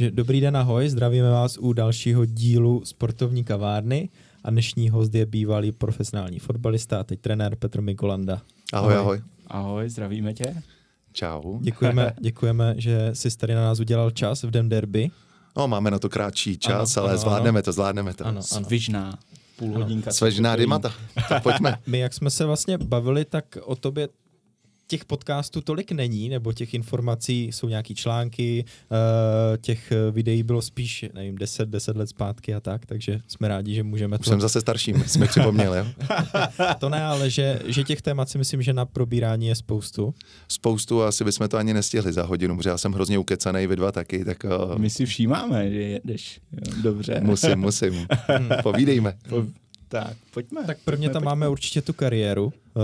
Takže dobrý den, ahoj, zdravíme vás u dalšího dílu sportovní kavárny a dnešní host je bývalý profesionální fotbalista a teď trenér Petr Mikolanda. Ahoj, ahoj. Ahoj, zdravíme tě. Čau. Děkujeme, děkujeme, že jsi tady na nás udělal čas v den derby. No, máme na to krátší čas, ano, ale ano, zvládneme ano. to, zvládneme to. Ano, ano. Svižná půl hodinka. Svižná dymata, tak pojďme. My, jak jsme se vlastně bavili, tak o tobě těch podcastů tolik není, nebo těch informací jsou nějaký články, eh, těch eh, videí bylo spíš, nevím, 10, 10 let zpátky a tak, takže jsme rádi, že můžeme Už to... jsem zase starším, jsme připomněli, jo? to ne, ale že, že těch témat si myslím, že na probírání je spoustu. Spoustu a asi bychom to ani nestihli za hodinu, protože já jsem hrozně ukecanej, vy dva taky, tak... Eh, My si všímáme, že jedeš. Dobře. Musím, musím. Hmm. Povídejme. Po... Hmm. Tak, pojďme. Tak prvně tam pojďme. máme určitě tu kariéru, uh,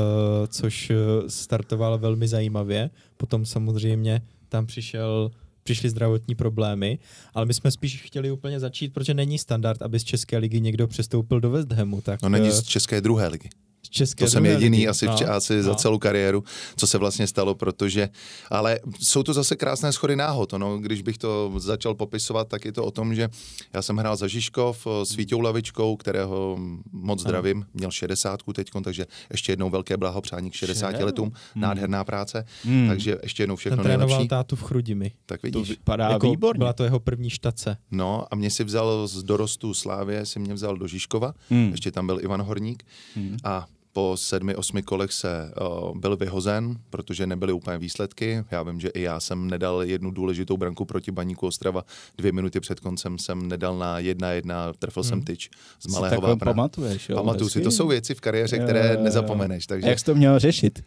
což eh, startoval velmi zajímavě. Potom samozřejmě tam přišel přišly zdravotní problémy, ale my jsme spíš chtěli úplně začít, protože není standard, aby z České ligy někdo přestoupil do West Hamu. Tak... No není eh, z České druhé ligy. České to jsem jediný asi no, asi no, za celou kariéru, co se vlastně stalo, protože, ale jsou to zase krásné schody náhod, no, když bych to začal popisovat, tak je to o tom, že já jsem hrál za Žižkov eh, s Vítou Lavičkou, kterého moc zdravím, no. měl 60 teď, takže ještě jednou velké blahopřání k 60 letům, hmm. nádherná práce, hmm. takže ještě jednou všechno Ten nejlepší. tátu v Chrudimi. Tak vidíš. To vypadá jako výborně. Byla to jeho první štace. No a mě si vzal z dorostu Slávě, si mě vzal do Žižkova, hmm. ještě tam byl Ivan Horník hmm. a po sedmi, osmi kolech se uh, byl vyhozen, protože nebyly úplně výsledky. Já vím, že i já jsem nedal jednu důležitou branku proti Baníku Ostrava. Dvě minuty před koncem jsem nedal na jedna jedna, trefil hmm. jsem tyč z malého vápna. pamatuješ, jo? Pamatuju si, to jsou věci v kariéře, které jo, jo. nezapomeneš. Takže... jak jsi to měl řešit?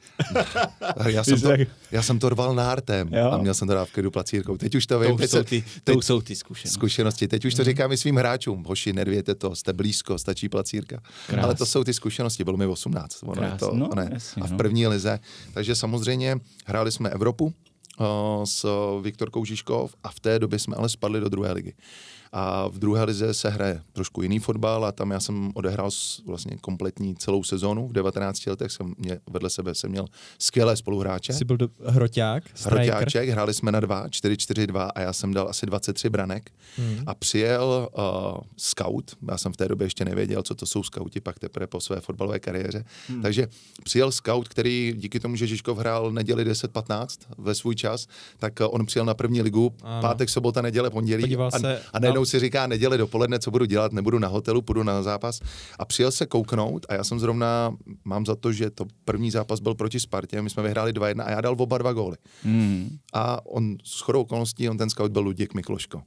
já, jsem to, já jsem to rval nártem jo. a měl jsem to dávky do placírkou. Teď už to vím. To jsou ty, teď, to jsou ty zkušenosti. zkušenosti. Teď už to mhm. říkám i svým hráčům. Hoši, nervěte to, jste blízko, stačí placírka. Krás. Ale to jsou ty zkušenosti. Bylo mi 18 17. Ono je to, no, ne, Jasný, a v no. první lize. Takže samozřejmě hráli jsme Evropu, uh, s Viktorkou Žižkov a v té době jsme ale spadli do druhé ligy. A v druhé lize se hraje trošku jiný fotbal a tam já jsem odehrál vlastně kompletní celou sezonu. V 19 letech jsem mě, vedle sebe jsem měl skvělé spoluhráče. Jsi byl do, hroťák? Striker. Hroťáček, hráli jsme na dva, 4-4-2 a já jsem dal asi 23 branek. Hmm. A přijel uh, scout, já jsem v té době ještě nevěděl, co to jsou scouti, pak teprve po své fotbalové kariéře. Hmm. Takže přijel scout, který díky tomu, že Žižkov hrál neděli 10-15 ve svůj čas, tak eh, on přijel na první ligu, ano. pátek, sobota, neděle, pondělí. Podíval a, se a najednou najednou si říká neděli dopoledne, co budu dělat, nebudu na hotelu, půjdu na zápas. A přijel se kouknout a já jsem zrovna, mám za to, že to první zápas byl proti Spartě, my jsme vyhráli 2-1 a já dal oba dva góly. Hmm. A on s chodou okolností, on ten scout byl Luděk Mikloško.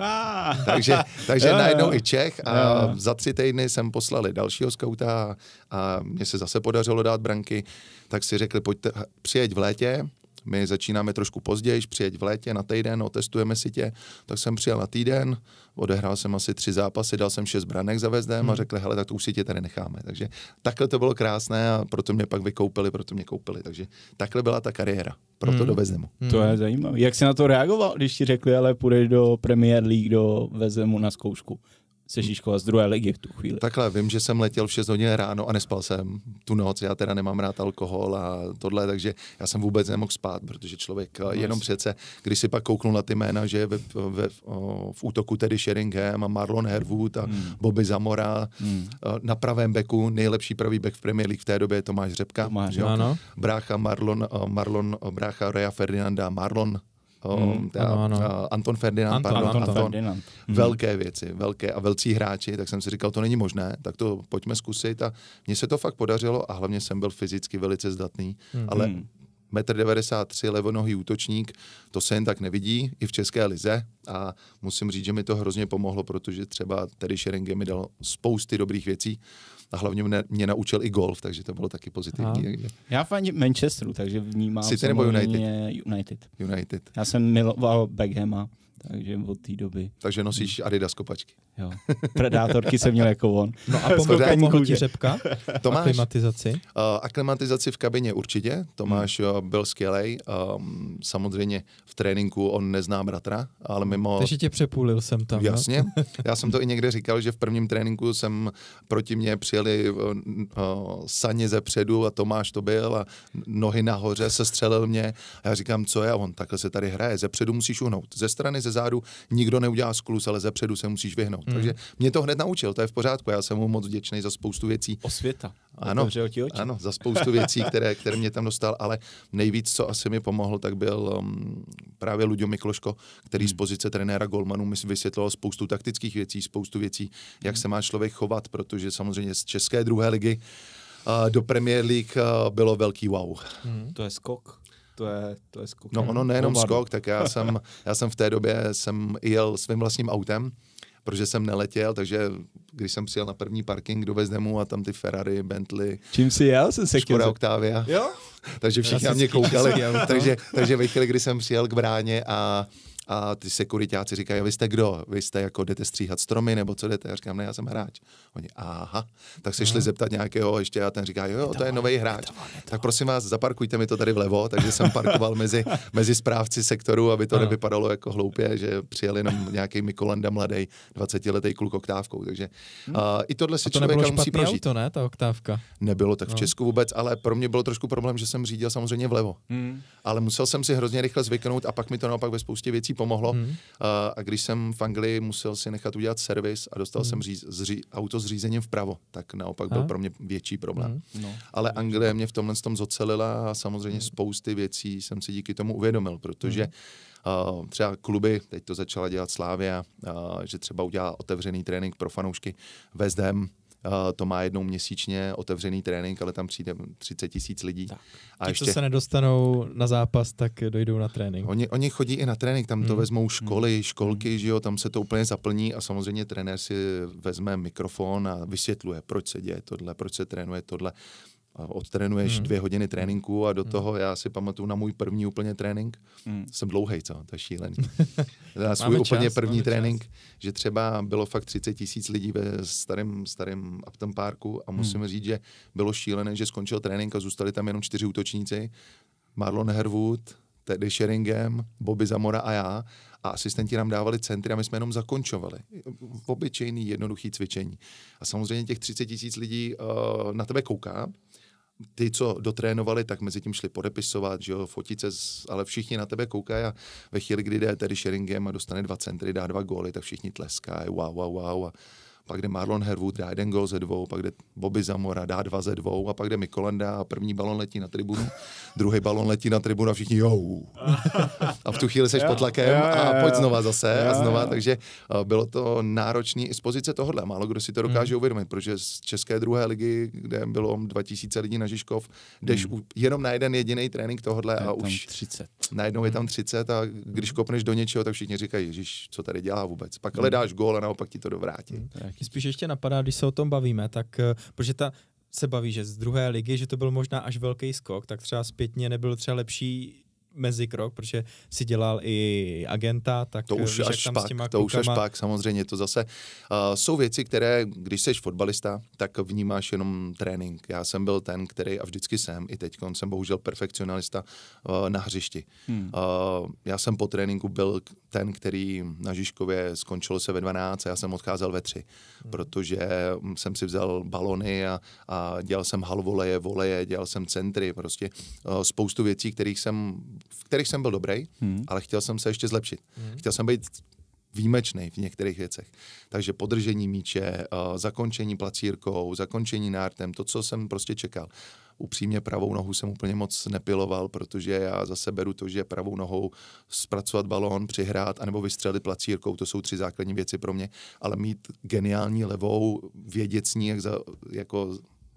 A. Takže, takže jo, najednou i Čech a jo. za tři týdny jsem poslali dalšího skauta a mně se zase podařilo dát branky, tak si řekli, pojďte, přijeď v létě, my začínáme trošku později, přijeď v létě na týden, otestujeme si tě. Tak jsem přijel na týden, odehrál jsem asi tři zápasy, dal jsem šest branek za Vezdem hmm. a řekli, hele, tak to už si tě tady necháme. Takže takhle to bylo krásné a proto mě pak vykoupili, proto mě koupili. Takže takhle byla ta kariéra, proto hmm. do Vezemu. Hmm. To je hmm. zajímavé. Jak jsi na to reagoval, když ti řekli, ale půjdeš do Premier League, do Vezemu na zkoušku? se Žižkova z druhé ligy v tu chvíli. Takhle, vím, že jsem letěl v 6 hodin ráno a nespal jsem tu noc, já teda nemám rád alkohol a tohle, takže já jsem vůbec nemohl spát, protože člověk eh, no, jenom jasný. přece, když si pak kouknul na ty jména, že ve, ve, v útoku tedy Sheringham a Marlon Herwood a hmm. Bobby Zamora, hmm. Eh, na pravém beku nejlepší pravý bek v Premier League v té době je Tomáš Řepka, Tomáš, jo? Ano. brácha Marlon, eh, Marlon, brácha Rea Ferdinanda, Marlon hmm, teda, ano, ano. Anton Ferdinand, Anton, pardon, Anton, Anton, Ferdinand. Hmm. velké věci, velké a velcí hráči, tak jsem si říkal, to není možné, tak to pojďme zkusit a mně se to fakt podařilo a hlavně jsem byl fyzicky velice zdatný, hmm. ale 1,93 hmm. m levonohý útočník, to se jen tak nevidí i v České lize a musím říct, že mi to hrozně pomohlo, protože třeba tady Scheringe mi dal spousty dobrých věcí, a hlavně mě, mě naučil i golf, takže to bylo taky pozitivní. Aha. Já fandím Manchesteru, takže vnímám City nebo United? United. United. Já jsem miloval Beckhama, takže od té doby. Takže nosíš Adidas kopačky. Jo. Predátorky jsem měl jako on. No a pomohla ti řepka? Tomáš, aklimatizaci? Uh, aklimatizaci v kabině určitě. Tomáš hmm. Eh, byl skvělej. Um, samozřejmě v tréninku on nezná bratra, ale mimo... Takže tě přepůlil jsem tam. No. Jasně. No? Já jsem to i někde říkal, že v prvním tréninku jsem proti mě přijeli uh, uh, saně ze předu a Tomáš to byl a nohy nahoře se střelil mě. A já říkám, co je? A on takhle se tady hraje. Ze předu musíš uhnout. Ze strany, ze zádu nikdo neudělá sklus, ale ze předu se musíš vyhnout jinou. Mm. Takže hmm. mě to hned naučil, to je v pořádku. Já jsem mu moc vděčný za spoustu věcí. Osvěta. Ano, ti oči. ano, za spoustu věcí, které, které mě tam dostal, ale nejvíc, co asi mi pomohl, tak byl um, právě Luďo Mikloško, který mm. z hmm. pozice trenéra Golmanu, mi vysvětloval spoustu taktických věcí, spoustu věcí, jak mm. se má člověk chovat, protože samozřejmě z české druhé ligy uh, do Premier League uh, bylo velký wow. Mm. To je skok to je, to je skok. No ono nejenom skok, tak já jsem, já jsem v té době jsem jel svým vlastním autem, protože jsem neletěl, takže když jsem přijel na první parking do Vezdemu a tam ty Ferrari, Bentley. Čím si jel? Jsem se Škoda Octavia. Jo? takže všichni na mě koukali. Jel, no. takže, takže ve chvíli, kdy jsem přijel k bráně a a ty sekuritáci říkají, vy jste kdo? Vy jste jako jdete stříhat stromy nebo co jdete? Já říkám, ne, já jsem hráč. Oni, aha. Tak se šli zeptat nějakého ještě a ten říká, jo, to je nový hráč. Je to, je to. Tak prosím vás, zaparkujte mi to tady vlevo, takže jsem parkoval mezi, mezi správci sektoru, aby to ano. nevypadalo jako hloupě, že přijel jenom nějaký Mikolanda mladý, 20-letý kluk oktávkou. Takže uh, i tohle si a to musí prožít. Auto, ne, ta oktávka? Nebylo tak v no. Česku vůbec, ale pro mě bylo trošku problém, že jsem řídil samozřejmě vlevo. Hmm. Ale musel jsem si hrozně rychle zvyknout a pak mi to naopak ve spoustě věcí pomohlo. Hmm. A, eh, a když jsem v Anglii musel si nechat udělat servis a dostal hmm. jsem ří, zří, auto s řízením vpravo, tak naopak byl a? pro mě větší problém. Hmm. No. Ale Anglie mě v tomhle tom zocelila a samozřejmě hmm. spousty věcí jsem si díky tomu uvědomil, protože hmm. Uh, třeba kluby, teď to začala dělat Slávia, uh, že třeba udělá otevřený trénink pro fanoušky West Ham, Eh, to má jednou měsíčně otevřený trénink, ale tam přijde 30 tisíc lidí. Tak. A Ti, ještě... co se nedostanou na zápas, tak dojdou na trénink. Oni, oni chodí i na trénink, tam to hmm. vezmou hmm. školy, hmm. školky, hmm. že jo, tam se to úplně zaplní a samozřejmě trenér si vezme mikrofon a vysvětluje, proč se děje tohle, proč se trénuje tohle odtrénuješ hmm. dvě hodiny tréninku a do hmm. toho já si pamatuju na můj první úplně trénink. Hmm. Jsem dlouhej, co? To je šílený. na svůj máme úplně čas, první trénink, čas. že třeba bylo fakt 30 tisíc lidí ve starém, starém Upton Parku a musím hmm. říct, že bylo šílené, že skončil trénink a zůstali tam jenom čtyři útočníci. Marlon Hervud, tedy Sheringem, Bobby Zamora a já, a asistenti nám dávali centry a my jsme jenom zakončovali. V obyčejný jednoduchý cvičení. A samozřejmě těch 30 tisíc lidí uh, na tebe kouká, ty, co dotrénovali, tak mezi tím šli podepisovat, že jo, fotit se, ale všichni na tebe koukají a ve chvíli, kdy jde tedy Sheringem a dostane dva centry, dá dva góly, tak všichni tleskají, wow, wow, wow. A pak jde Marlon Herwood, dá jeden gol ze dvou, pak jde Bobby Zamora, dá dva ze dvou a pak jde Mikolenda a první balon letí na tribunu, druhý balon letí na tribunu a všichni jo. a v tu chvíli seš pod tlakem a pojď znova zase a znova, takže eh, bylo to náročný i z pozice tohohle, málo kdo si to dokáže hmm. uvědomit, protože z české druhé ligy, kde bylo 2000 lidí na Žižkov, jdeš hmm. jenom na jeden jediný trénink tohohle a už 30 najednou je tam 30 mhm. a když mhm. kopneš do něčeho, tak všichni říkají, Ježíš, co tady dělá vůbec. Pak ale mhm. dáš gól a naopak ti to dovrátí. Hmm. Spíš ještě napadá, když se o tom bavíme, tak eh, protože ta se baví, že z druhé ligy, že to byl možná až velký skok, tak třeba zpětně nebyl třeba lepší mezi krok, protože si dělal i agenta, tak to eh, už víš, až tam pak, s těma to klukama... už až pak, samozřejmě to zase uh, jsou věci, které, když jsi fotbalista, tak vnímáš jenom trénink. Já jsem byl ten, který a vždycky jsem, i teď jsem bohužel perfekcionalista uh, na hřišti. Hmm. Uh, já jsem po tréninku byl ten, který na Žižkově skončil se ve 12 a já jsem odcházel ve 3, hmm. protože mm, jsem si vzal balony a, a dělal jsem halvoleje, voleje, dělal jsem centry, prostě spoustu věcí, kterých jsem, v kterých jsem byl dobrý, hmm. ale chtěl jsem se ještě zlepšit. Hmm. Chtěl jsem být výjimečný v některých věcech. Takže podržení míče, zakončení placírkou, zakončení nártem, to, co jsem prostě čekal upřímně pravou nohu jsem úplně moc nepiloval, protože já zase beru to, že pravou nohou zpracovat balón, přihrát anebo vystřelit placírkou, to jsou tři základní věci pro mě, ale mít geniální levou, vědět s ní, jak za, jako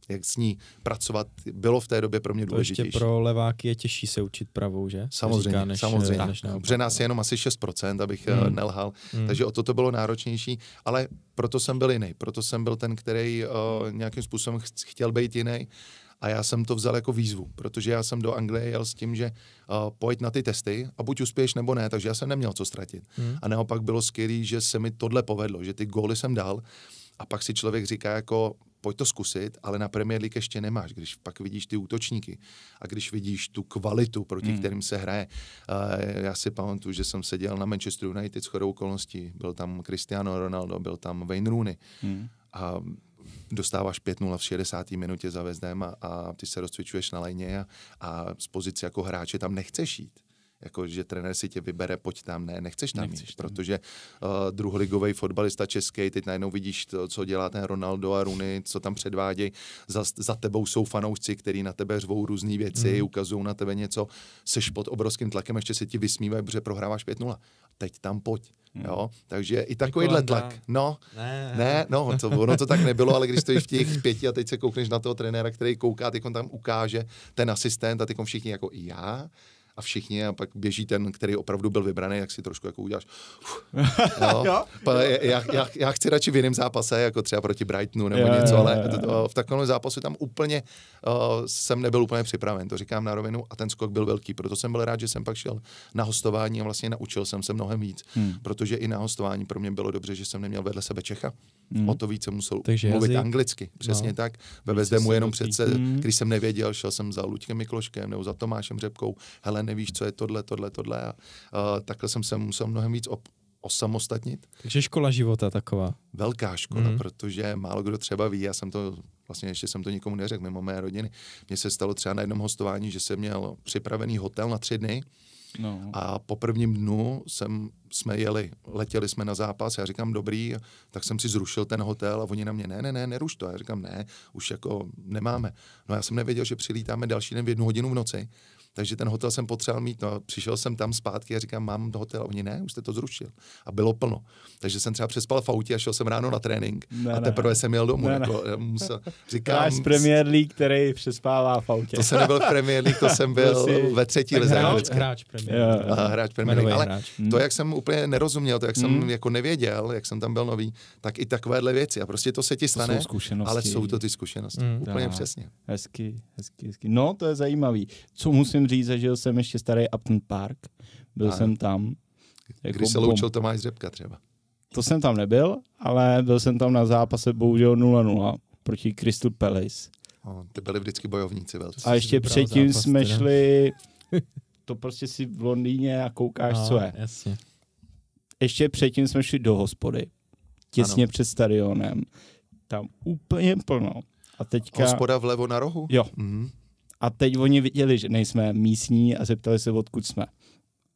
jak s ní pracovat, bylo v té době pro mě důležitější. To ještě pro leváky je těžší se učit pravou, že? Samozřejmě, říká, než, samozřejmě. Eh, než Protože nás je jenom asi 6%, abych eh, hmm. nelhal, hmm. takže o to to bylo náročnější, ale proto jsem byl jiný, proto jsem byl ten, který uh, nějakým způsobem chtěl být jiný a já jsem to vzal jako výzvu, protože já jsem do Anglie jel s tím, že uh, eh, pojď na ty testy a buď uspěješ nebo ne, takže já jsem neměl co ztratit. Hmm. A naopak bylo skvělé, že se mi tohle povedlo, že ty góly jsem dal a pak si člověk říká jako pojď to zkusit, ale na Premier League ještě nemáš, když pak vidíš ty útočníky a když vidíš tu kvalitu, proti hmm. kterým se hraje. Uh, já si pamatuju, že jsem seděl na Manchester United s chodou okolností, byl tam Cristiano Ronaldo, byl tam Wayne Rooney hmm. a dostáváš 5-0 v 60. minutě za Vezdem a, a ty se rozcvičuješ na lejně a, a z pozice jako hráče tam nechceš jít jako že trenér si tě vybere, pojď tam, ne, nechceš tam nechceš jít, tam. protože uh, eh, druholigový fotbalista český, teď najednou vidíš, to, co dělá ten Ronaldo a Runy, co tam předvádějí, za, za tebou jsou fanoušci, kteří na tebe řvou různé věci, mm. ukazují na tebe něco, seš pod obrovským tlakem, ještě se ti vysmívají, protože prohráváš 5-0. Teď tam pojď. Hmm. Jo? Takže i takovýhle jako tlak. No, ne, ne no, to, ono to tak nebylo, ale když stojíš v těch pěti a teď se koukneš na toho trenéra, který kouká, teď on tam ukáže ten asistent a teď všichni jako já, a všichni a pak běží ten, který opravdu byl vybraný, jak si trošku jako uděláš. no, jo? já, já, já, chci radši v jiném zápase, jako třeba proti Brightonu nebo jo, něco, jo, ale jo, jo. v takovém zápasu tam úplně uh, jsem nebyl úplně připraven, to říkám na rovinu a ten skok byl velký, proto jsem byl rád, že jsem pak šel na hostování a vlastně naučil jsem se mnohem víc, hmm. protože i na hostování pro mě bylo dobře, že jsem neměl vedle sebe Čecha, Hmm. o to více musel Takže mluvit jazyk. anglicky. No. Přesně no. tak. Ve mu jenom přece, hmm. když jsem nevěděl, šel jsem za Luďkem Mikloškem nebo za Tomášem Řepkou, hele, nevíš, co je tohle, tohle, tohle. A, uh, takhle jsem se musel mnohem víc op- osamostatnit. Takže škola života taková. Velká škola, hmm. protože málo kdo třeba ví, já jsem to vlastně ještě jsem to nikomu neřekl mimo mé rodiny. Mně se stalo třeba na jednom hostování, že jsem měl připravený hotel na tři dny, No. A po prvním dnu jsem, jsme jeli, letěli jsme na zápas, já říkám dobrý, tak jsem si zrušil ten hotel a oni na mě, ne, ne, ne, neruš to. Já říkám, ne, už jako nemáme. No já jsem nevěděl, že přilítáme další den v jednu hodinu v noci. Takže ten hotel jsem potřeboval mít. No, přišel jsem tam zpátky a říkám, mám hotel. A oni ne, už jste to zrušil. A bylo plno. Takže jsem třeba přespal v autě a šel jsem ráno na trénink. Ne, a teprve ne. jsem jel domů. Ne, jako, ne. Musel, říkám, Náš Premier League, který přespává v autě. To jsem nebyl v Premier League, to jsem byl jsi... ve třetí lize hráč, hráč Premier League. No. hráč Premier League. Ale hráč. to, hmm. jak jsem úplně nerozuměl, to, jak jsem hmm. jako nevěděl, jak jsem tam byl nový, tak i takovéhle věci. A prostě to se ti stane, jsou ale jsou to ty zkušenosti. Hmm. Úplně přesně. Hezky, hezky, hezky. No, to je zajímavý. Co musím musím říct, že jsem ještě starý Upton Park. Byl ano. jsem tam. Jako Když se bom. loučil Tomáš Řepka třeba. To jsem tam nebyl, ale byl jsem tam na zápase bohužel 0-0 proti Crystal Palace. O, ty byli vždycky bojovníci velcí. A ještě předtím zápas, jsme teda. šli, to prostě si v Londýně a koukáš, no, co je. Jasně. Ještě předtím jsme šli do hospody, těsně ano. před stadionem. Tam úplně plno. A teďka... Hospoda vlevo na rohu? Jo. Mm-hmm. A teď oni viděli, že nejsme místní a zeptali se, odkud jsme.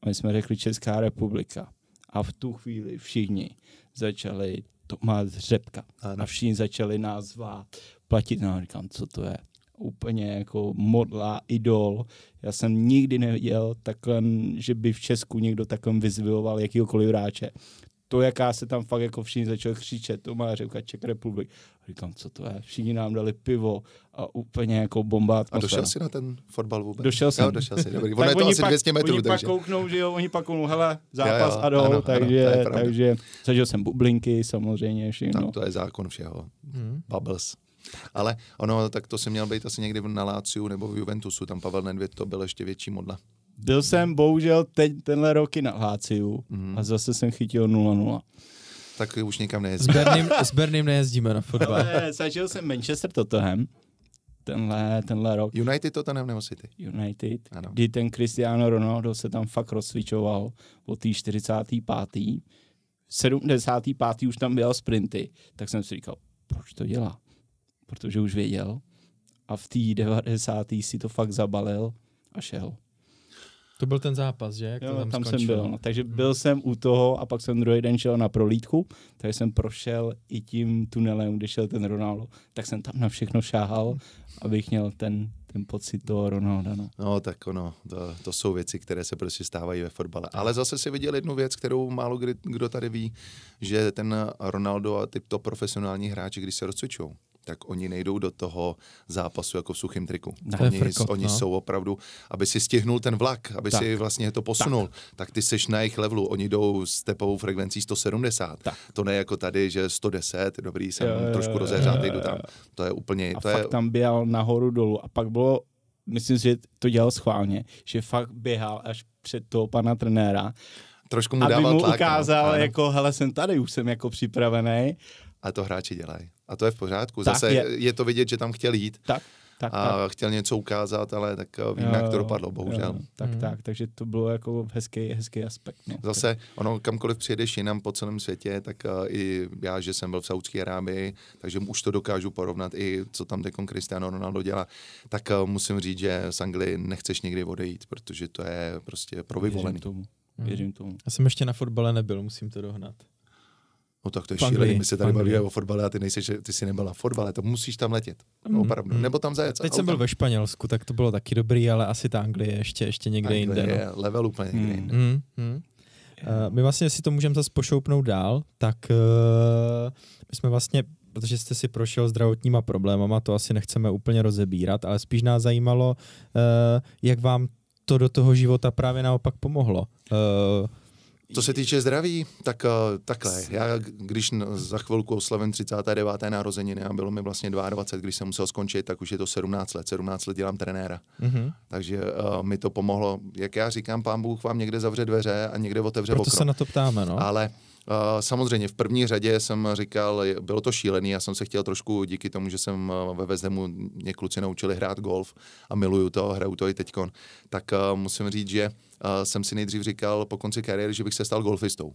My jsme řekli Česká republika. A v tu chvíli všichni začali Tomáš Řepka. Ano. A všichni začali nás zvát, platit. No, říkám, co to je? Úplně jako modla, idol. Já jsem nikdy neviděl takhle, že by v Česku někdo takhle vyzvihoval jakýkoliv hráče to, jaká se tam fakt jako všichni začali křičet, to má řekla Czech Republic. A říkám, co to je? Všichni nám dali pivo a úplně jako bomba atmosféra. A došel jsi na ten fotbal vůbec? Došel jsem. Jo, došel jsi, dobrý. Ono je to asi pak, 200 metrů, oni takže. pak kouknou, že jo, oni pak kouknou, hele, zápas jo, jo, a dol, ano, takže, ano, takže zažil jsem bublinky samozřejmě, všechno. Tam no, to je zákon všeho. Hmm. Bubbles. Ale ono, tak to se měl být asi někdy na Láciu nebo v Juventusu, tam Pavel Nedvěd to byl ještě větší modla. Byl jsem bohužel teď tenhle roky na Láciu mm. a zase jsem chytil 0-0. Tak už nikam nejezdíme. S Berným, nejezdíme na fotbal. Ale zažil jsem Manchester Tottenham tenhle, tenhle rok. United Tottenham nebo City? United, ano. kdy ten Cristiano Ronaldo se tam fakt rozsvičoval od té 45. 75. už tam byl sprinty, tak jsem si říkal, proč to dělá? Protože už věděl a v té 90. si to fakt zabalil a šel. To byl ten zápas, že? Jak jo, to tam, tam jsem byl. No. Takže hmm. byl hmm. jsem u toho a pak jsem druhý den šel na prolítku, takže jsem prošel i tím tunelem, kde šel ten Ronaldo, tak jsem tam na všechno šáhal, abych měl ten, ten pocit toho Ronalda. No, no tak ono, to, to jsou věci, které se prostě stávají ve fotbale. Ale zase si viděl jednu věc, kterou málo kdy, kdo tady ví, že ten Ronaldo a tyto profesionální hráči, když se rozcvičují, tak oni nejdou do toho zápasu jako v suchém triku. Ne, oni frko, oni no. jsou opravdu, aby si stihnul ten vlak, aby tak. si vlastně to posunul, tak. tak ty seš na jejich levelu, oni jdou s tepovou frekvencí 170. Tak. To ne jako tady, že 110, dobrý, jsem jo, trošku rozehřát, jdu tam. To je úplně... A to fakt je... tam běhal nahoru dolů a pak bylo myslím si, že to dělal schválně, že fakt běhal až před toho pana trenéra. Trošku mu dával aby mu tlak, no. ukázal, no. jako, hele, jsem tady, už jsem jako připravený a to hráči dělají. A to je v pořádku. Tak, Zase je. je to vidět, že tam chtěl jít. Tak. Tak, a tak. chtěl něco ukázat, ale tak eh, víme, jo, jak to dopadlo, bohužel. Jo, tak, mm. tak, takže to bylo jako hezký, hezký aspekt. No. Zase, ono, kamkoliv přijedeš jinam po celém světě, tak uh, i já, že jsem byl v Saudské Arábii, takže už to dokážu porovnat i co tam dekon Cristiano Ronaldo dělá, tak uh, musím říct, že z Anglii nechceš nikdy odejít, protože to je prostě pro vyvolený. Věřím tomu. Mhm. Věřím tomu. Já jsem ještě na fotbale nebyl, musím to dohnat. No tak to je šílený, my se tady bavíme o fotbale a ty, že ty jsi nebyla v fotbale, to musíš tam letět, mm. opravdu, mm. nebo tam zajet. Teď jsem byl ve Španělsku, tak to bylo taky dobrý, ale asi ta Anglie ještě, ještě někde Anglie jinde. No. je no. level úplně mm. někde hmm. jinde. Mm. Mm. Uh, my vlastně si to můžeme zase pošoupnout dál, tak uh, my jsme vlastně, protože jste si prošel zdravotníma problémama, to asi nechceme úplně rozebírat, ale spíš nás zajímalo, uh, jak vám to do toho života právě naopak pomohlo. Uh, co se týče zdraví, tak eh, takhle. Já, když za chvilku oslavím 39. narozeniny a bylo mi vlastně 22, když jsem musel skončit, tak už je to 17 let. 17 let dělám trenéra. Mm-hmm. Takže uh, mi to pomohlo. Jak já říkám, pán Bůh vám někde zavře dveře a někde otevře Proto okno. se na to ptáme, no. Ale Uh, samozřejmě v první řadě jsem říkal, bylo to šílený, já jsem se chtěl trošku díky tomu, že jsem ve Vezdemu mě kluci naučili hrát golf a miluju to, hraju to i teďkon, tak uh, musím říct, že Uh, jsem si nejdřív říkal po konci kariéry, že bych se stal golfistou.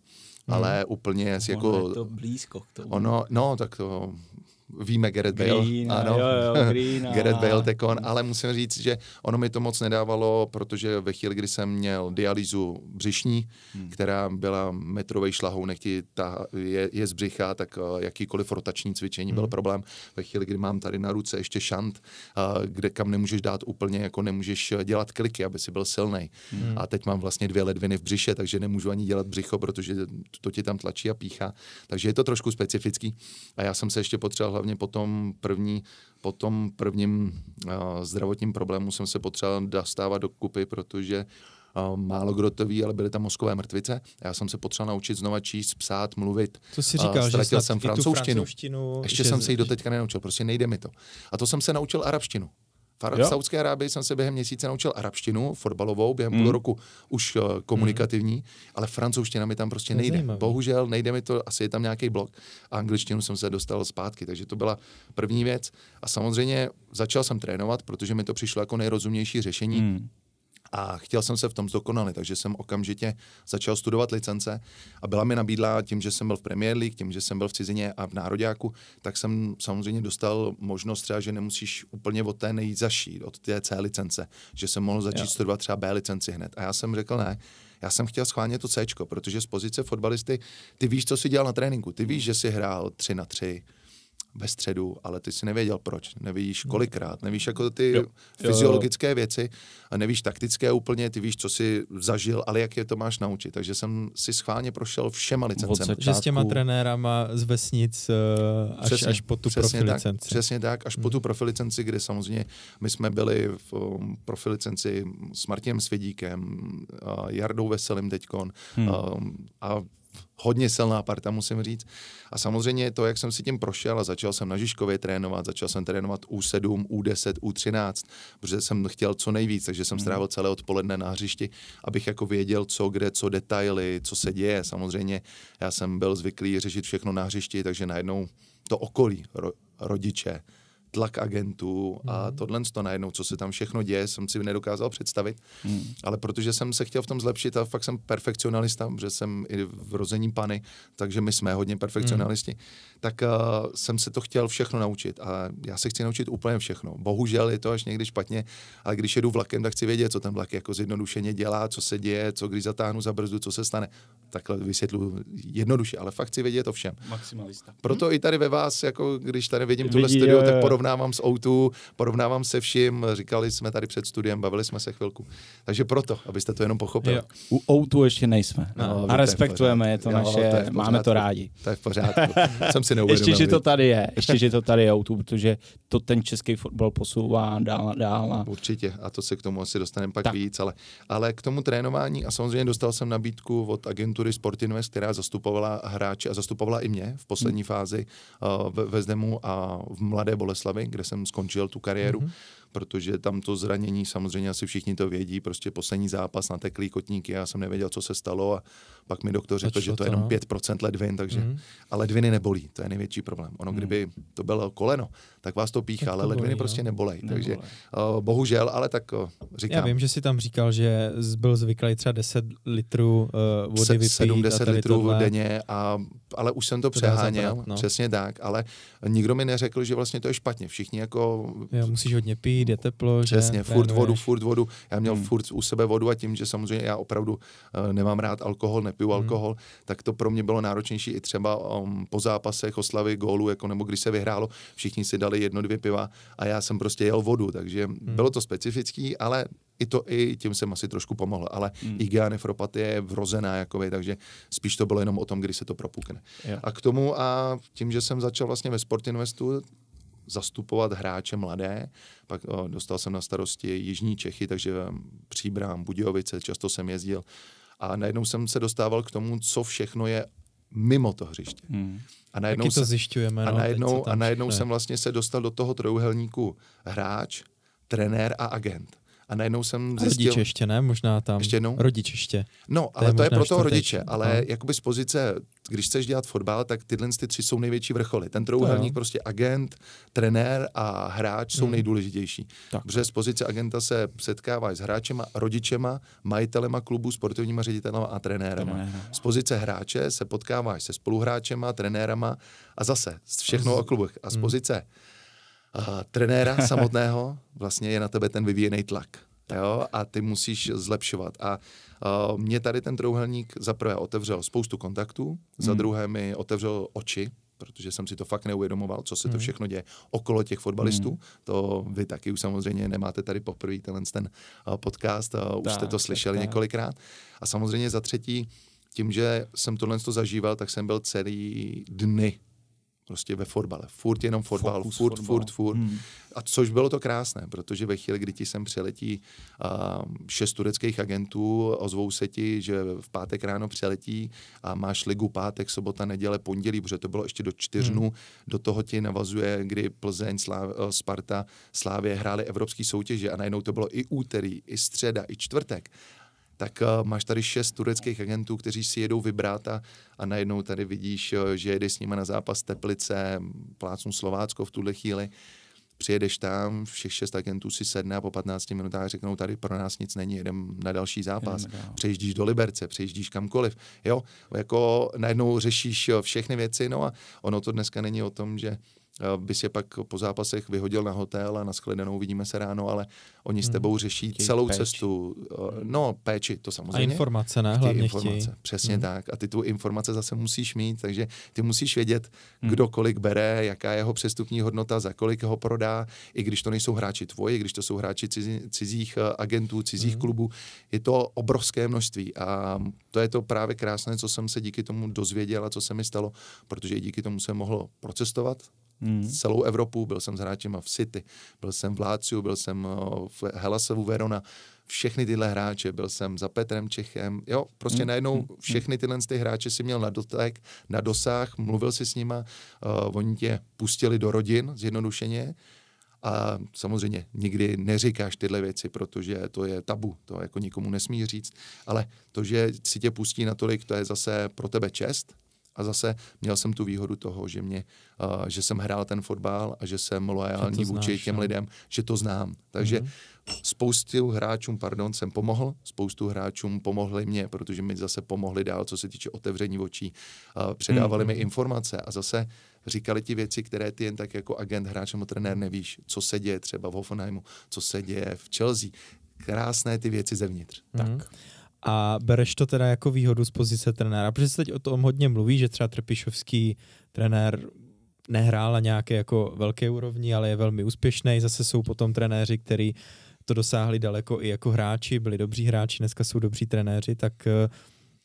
Hmm. Ale úplně si jako... Ono je to blízko k tomu. Ono, no, tak to víme Gareth Green, ano, jo, jo, Green, Gareth Bale, Tekon, ale musím říct, že ono mi to moc nedávalo, protože ve chvíli, kdy jsem měl dialýzu břišní, hmm. která byla metrovej šlahou, nechti ta je, je z břicha, tak eh, jakýkoliv rotační cvičení hmm. byl problém. Ve chvíli, kdy mám tady na ruce ještě šant, eh, kde kam nemůžeš dát úplně, jako nemůžeš dělat kliky, aby si byl silný. Hmm. A teď mám vlastně dvě ledviny v břiše, takže nemůžu ani dělat břicho, protože to ti tam tlačí a píchá. Takže je to trošku specifický. A já jsem se ještě potřeboval hlavně po tom, první, po tom prvním uh, zdravotním problému jsem se potřeboval dostávat do kupy, protože eh, málo kdo to ví, ale byly tam mozkové mrtvice. Já jsem se potřeboval naučit znova číst, psát, mluvit. Co si říkal, uh, ztratil že jsem francouzštinu. francouzštinu. Ještě že... jsem se ji doteďka nenaučil, prostě nejde mi to. A to jsem se naučil arabštinu. V jo. Saudské Arábii jsem se během měsíce naučil arabštinu, fotbalovou, během mm. půl hmm. roku už uh, komunikativní, mm. ale francouzština mi tam prostě nejde. Nezajímavý. Bohužel nejde mi to, asi je tam nějaký blok. A angličtinu jsem se dostal zpátky, takže to byla první věc. A samozřejmě začal jsem trénovat, protože mi to přišlo jako nejrozumější řešení. Mm a chtěl jsem se v tom zdokonalit, takže jsem okamžitě začal studovat licence a byla mi nabídla tím, že jsem byl v Premier League, tím, že jsem byl v cizině a v Nároďáku, tak jsem samozřejmě dostal možnost třeba, že nemusíš úplně od té nejzaší, od té C licence, že jsem mohl začít jo. studovat třeba B licenci hned. A já jsem řekl ne, já jsem chtěl schválně to C, protože z pozice fotbalisty, ty víš, co si dělal na tréninku, ty víš, hmm. že si hrál 3 na 3, ve středu, ale ty si nevěděl proč, nevíš hmm. kolikrát, nevíš jako ty jo. fyziologické jo, jo. věci a nevíš taktické úplně, ty víš, co si zažil, ale jak je to máš naučit. Takže jsem si schválně prošel všema licencemi. Že s těma trenérama z vesnic eh, až, přesně, až po tu profilicenci. Tak, přesně tak, až hmm. po tu profilicenci, kde samozřejmě my jsme byli v um, profilicenci s Martinem Svědíkem, uh, Jardou Veselým teďkon hmm. a um, hodně silná parta, musím říct. A samozřejmě to, jak jsem si tím prošel a začal jsem na Žižkově trénovat, začal jsem trénovat U7, U10, U13, protože jsem chtěl co nejvíc, takže jsem hmm. strávil celé odpoledne na hřišti, abych jako věděl, co kde, co detaily, co se děje. Samozřejmě já jsem byl zvyklý řešit všechno na hřišti, takže najednou to okolí, ro, rodiče, tlak agentů a mm. tohle to najednou, co se tam všechno děje, jsem si nedokázal představit. Mm. Ale protože jsem se chtěl v tom zlepšit a fakt jsem perfekcionalista, že jsem i v rození pany, takže my jsme hodně perfekcionalisti, mm. tak uh, jsem se to chtěl všechno naučit a já se chci naučit úplně všechno. Bohužel je to až někdy špatně, ale když jedu vlakem, tak chci vědět, co ten vlak jako zjednodušeně dělá, co se děje, co když zatáhnu za brzdu, co se stane. Takhle vysvětlu jednoduše, ale fakt chci vědět o všem. Maximalista. Proto hmm. i tady ve vás, jako když tady vidím Vidí, tuhle studio, tak podobně porovnávám s O2, porovnávám se vším, říkali jsme tady před studiem, bavili jsme se chvilku. Takže proto, abyste to jenom pochopili. Jo. U O2 ještě nejsme. No, no a respektujeme, je to jo, naše, to je máme to rádi. To je v pořádku, jsem si neuvědomil. Ještě, že to tady je, ještě, že to tady je O2, protože to ten český fotbal posouvá dál a dál. A... Určitě, a to se k tomu asi dostaneme pak tak. víc, ale, ale k tomu trénování a samozřejmě dostal jsem nabídku od agentury Sportinvest, která zastupovala hráče a zastupovala i mě v poslední hmm. fázi uh, ve, ve Zdemu a v Mladé Boleslavě Slave, com o gelo, Tucarero uhum. protože tam to zranění, samozřejmě asi všichni to vědí, prostě poslední zápas na teklý kotníky, já jsem nevěděl, co se stalo a pak mi doktor řekl, že to je jenom 5% no? ledvin, takže, mm. a ledviny nebolí, to je největší problém. Ono, mm. kdyby to bylo koleno, tak vás to píchá, tak to ale ledviny bolí, no. prostě nebolej, nebolej. takže uh, bohužel, ale tak uh, říkám. Já vím, že si tam říkal, že byl zvyklý třeba 10 litrů uh, vody vypít. 70 litrů tohle. denně, a, ale už jsem to, to přeháněl, zabrat, no. přesně tak, ale nikdo mi neřekl, že vlastně to je špatně, všichni jako... Já musíš hodně pít, teplý, je teplo. Že Přesně, furt vodu, furt vodu. Já měl hmm. furt u sebe vodu a tím, že samozřejmě já opravdu uh, nemám rád alkohol, nepiju hmm. alkohol, tak to pro mě bylo náročnější i třeba um, po zápasech, oslavy, gólu, jako nebo když se vyhrálo, všichni si dali jedno, dvě piva a já jsem prostě jel vodu, takže hmm. bylo to specifický, ale i to i tím jsem asi trošku pomohl, ale hmm. IgA nefropatie je vrozená, jakoby, takže spíš to bylo jenom o tom, kdy se to propukne. Jo. A k tomu a tím, že jsem začal vlastně ve Sport Investu, zastupovat hráče mladé. Pak o, eh, dostal jsem na starosti Jižní Čechy, takže eh, Příbrám, Budějovice, často jsem jezdil. A najednou jsem se dostával k tomu, co všechno je mimo to hřiště. Hmm. A najednou, Taky to zjišťujeme. A no, najednou, a najednou jsem vlastně se dostal do toho trojuhelníku hráč, trenér a agent. A najednou jsem zjistil... Rodič ještě, ne? Možná tam. Ještě jednou? Rodič ještě. No, to ale je to je pro toho rodiče, ale no. jakoby z pozice, když chceš dělat fotbal, tak tyhle ty tři jsou největší vrcholy. Ten trouhelník, prostě agent, trenér a hráč jsou hmm. nejdůležitější. Tak. Protože z pozice agenta se setkáváš s hráčema, rodičema, majitelema klubu, sportovníma ředitelama a trenérama. Trenér. Z pozice hráče se potkáváš se spoluhráčema, trenérama a zase všechno z... o klubech. A z hmm. pozice hmm uh, trenéra samotného, vlastně je na tebe ten vyvíjený tlak. Jo? A ty musíš zlepšovat. A uh, mě tady ten trouhelník za prvé otevřel spoustu kontaktů, hmm. za druhé mi otevřel oči, protože jsem si to fakt neuvědomoval, co se to hmm. všechno děje okolo těch fotbalistů. Hmm. To vy taky už samozřejmě nemáte tady poprvé tenhle ten eh, podcast, už tak, jste to slyšeli tak, několikrát. A samozřejmě za třetí, tím, že jsem tohle zažíval, tak jsem byl celý dny prostě ve fotbale. Furt jenom fotbal, Focus, furt, fotbal. furt, furt. Hmm. A což bylo to krásné, protože ve chvíli, kdy ti sem přeletí uh, šest tureckých agentů, ozvou se ti, že v pátek ráno přeletí a máš ligu pátek, sobota, neděle, pondělí, protože to bylo ještě do čtyřnu, hmm. do toho ti navazuje, kdy Plzeň, Sláv, eh, Sparta, Slávě hráli evropské soutěže a najednou to bylo i úterý, i středa, i čtvrtek tak eh, máš tady šest tureckých agentů, kteří si jedou vybrat a, a najednou tady vidíš, eh, že jedeš s nimi na zápas Teplice, plácnu Slovácko v tuhle chvíli, přijedeš tam, všech šest agentů si sedne a po 15 minutách řeknou, tady pro nás nic není, jedem na další zápas. Přejíždíš do Liberce, přejíždíš kamkoliv. Jo, jako najednou řešíš eh, všechny věci, no a ono to dneska není o tom, že Eh, bys je pak po zápasech vyhodil na hotel a na shledanou vidíme se ráno, ale oni s hmm. tebou řeší chtějí celou péči. cestu. Eh, hmm. No, péči, to samozřejmě. A informace, ne? Hlavně informace, chtějí. přesně hmm. tak. A ty tu informace zase musíš mít, takže ty musíš vědět, hmm. kdo kolik bere, jaká je jeho přestupní hodnota, za kolik ho prodá, i když to nejsou hráči tvoji, když to jsou hráči cizí, cizích eh, agentů, cizích hmm. klubů. Je to obrovské množství a to je to právě krásné, co jsem se díky tomu dozvěděl a co se mi stalo, protože i díky tomu jsem mohl procestovat hmm. celou Evropu, byl jsem s hráčema v City, byl jsem v Láciu, byl jsem eh, v Helasovu Verona, všechny tyhle hráče, byl jsem za Petrem Čechem, jo, prostě mm. najednou hmm. všechny tyhle ty hráče si měl na dotek, na dosah, mluvil si s nima, uh, oni tě pustili do rodin, zjednodušeně, a samozřejmě nikdy neříkáš tyhle věci, protože to je tabu, to jako nikomu nesmí říct, ale to, že si tě pustí natolik, to je zase pro tebe čest, a zase měl jsem tu výhodu toho, že mě, uh, že jsem hrál ten fotbal a že jsem loajální vůči znáš, těm ne? No. lidem, že to znám. Takže mm-hmm. spoustu hráčům, pardon, jsem pomohl, spoustu hráčům pomohli mě, protože mi zase pomohli dál, co se týče otevření očí, uh, předávali mm-hmm. mi informace a zase říkali ti věci, které ty jen tak jako agent, hráč nebo trenér nevíš, co se děje třeba v Hoffenheimu, co se děje v Chelsea. Krásné ty věci zevnitř. Mm-hmm. Tak. Mhm a bereš to teda jako výhodu z pozice trenéra, protože se teď o tom hodně mluví, že třeba Trpišovský trenér nehrál na nějaké jako velké úrovni, ale je velmi úspěšný. Zase jsou potom trenéři, kteří to dosáhli daleko i jako hráči, byli dobří hráči, dneska jsou dobří trenéři, tak eh,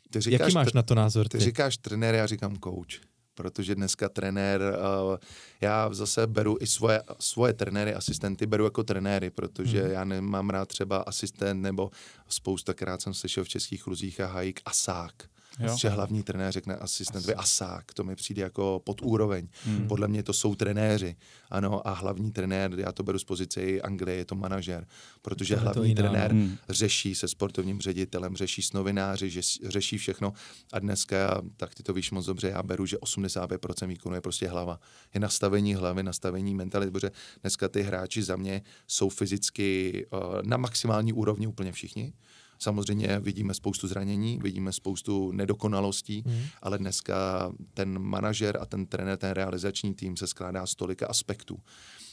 ty říkáš, jaký máš na to názor? Ty, ty říkáš trenér, já říkám coach protože dneska trenér, eh, já zase beru i svoje, svoje trenéry, asistenty beru jako trenéry, protože hmm. já nemám rád třeba asistent nebo spoustakrát jsem slyšel v českých kluzích a hajík asák. Jo. Že hlavní trenér řekne asistent Asi. asák, to mi přijde jako pod úroveň. Hmm. Podle mě to jsou trenéři. Ano, a hlavní trenér, já to beru z pozice i Anglie, je to manažer, protože to hlavní to trenér hmm. řeší se sportovním ředitelem, řeší s novináři, že řeší všechno. A dneska, tak ty to víš moc dobře, já beru, že 85% výkonu je prostě hlava. Je nastavení hlavy, nastavení mentality, protože dneska ty hráči za mě jsou fyzicky uh, na maximální úrovni úplně všichni Samozřejmě vidíme spoustu zranění, vidíme spoustu nedokonalostí, mm. ale dneska ten manažer a ten trenér, ten realizační tým se skládá z tolika aspektů.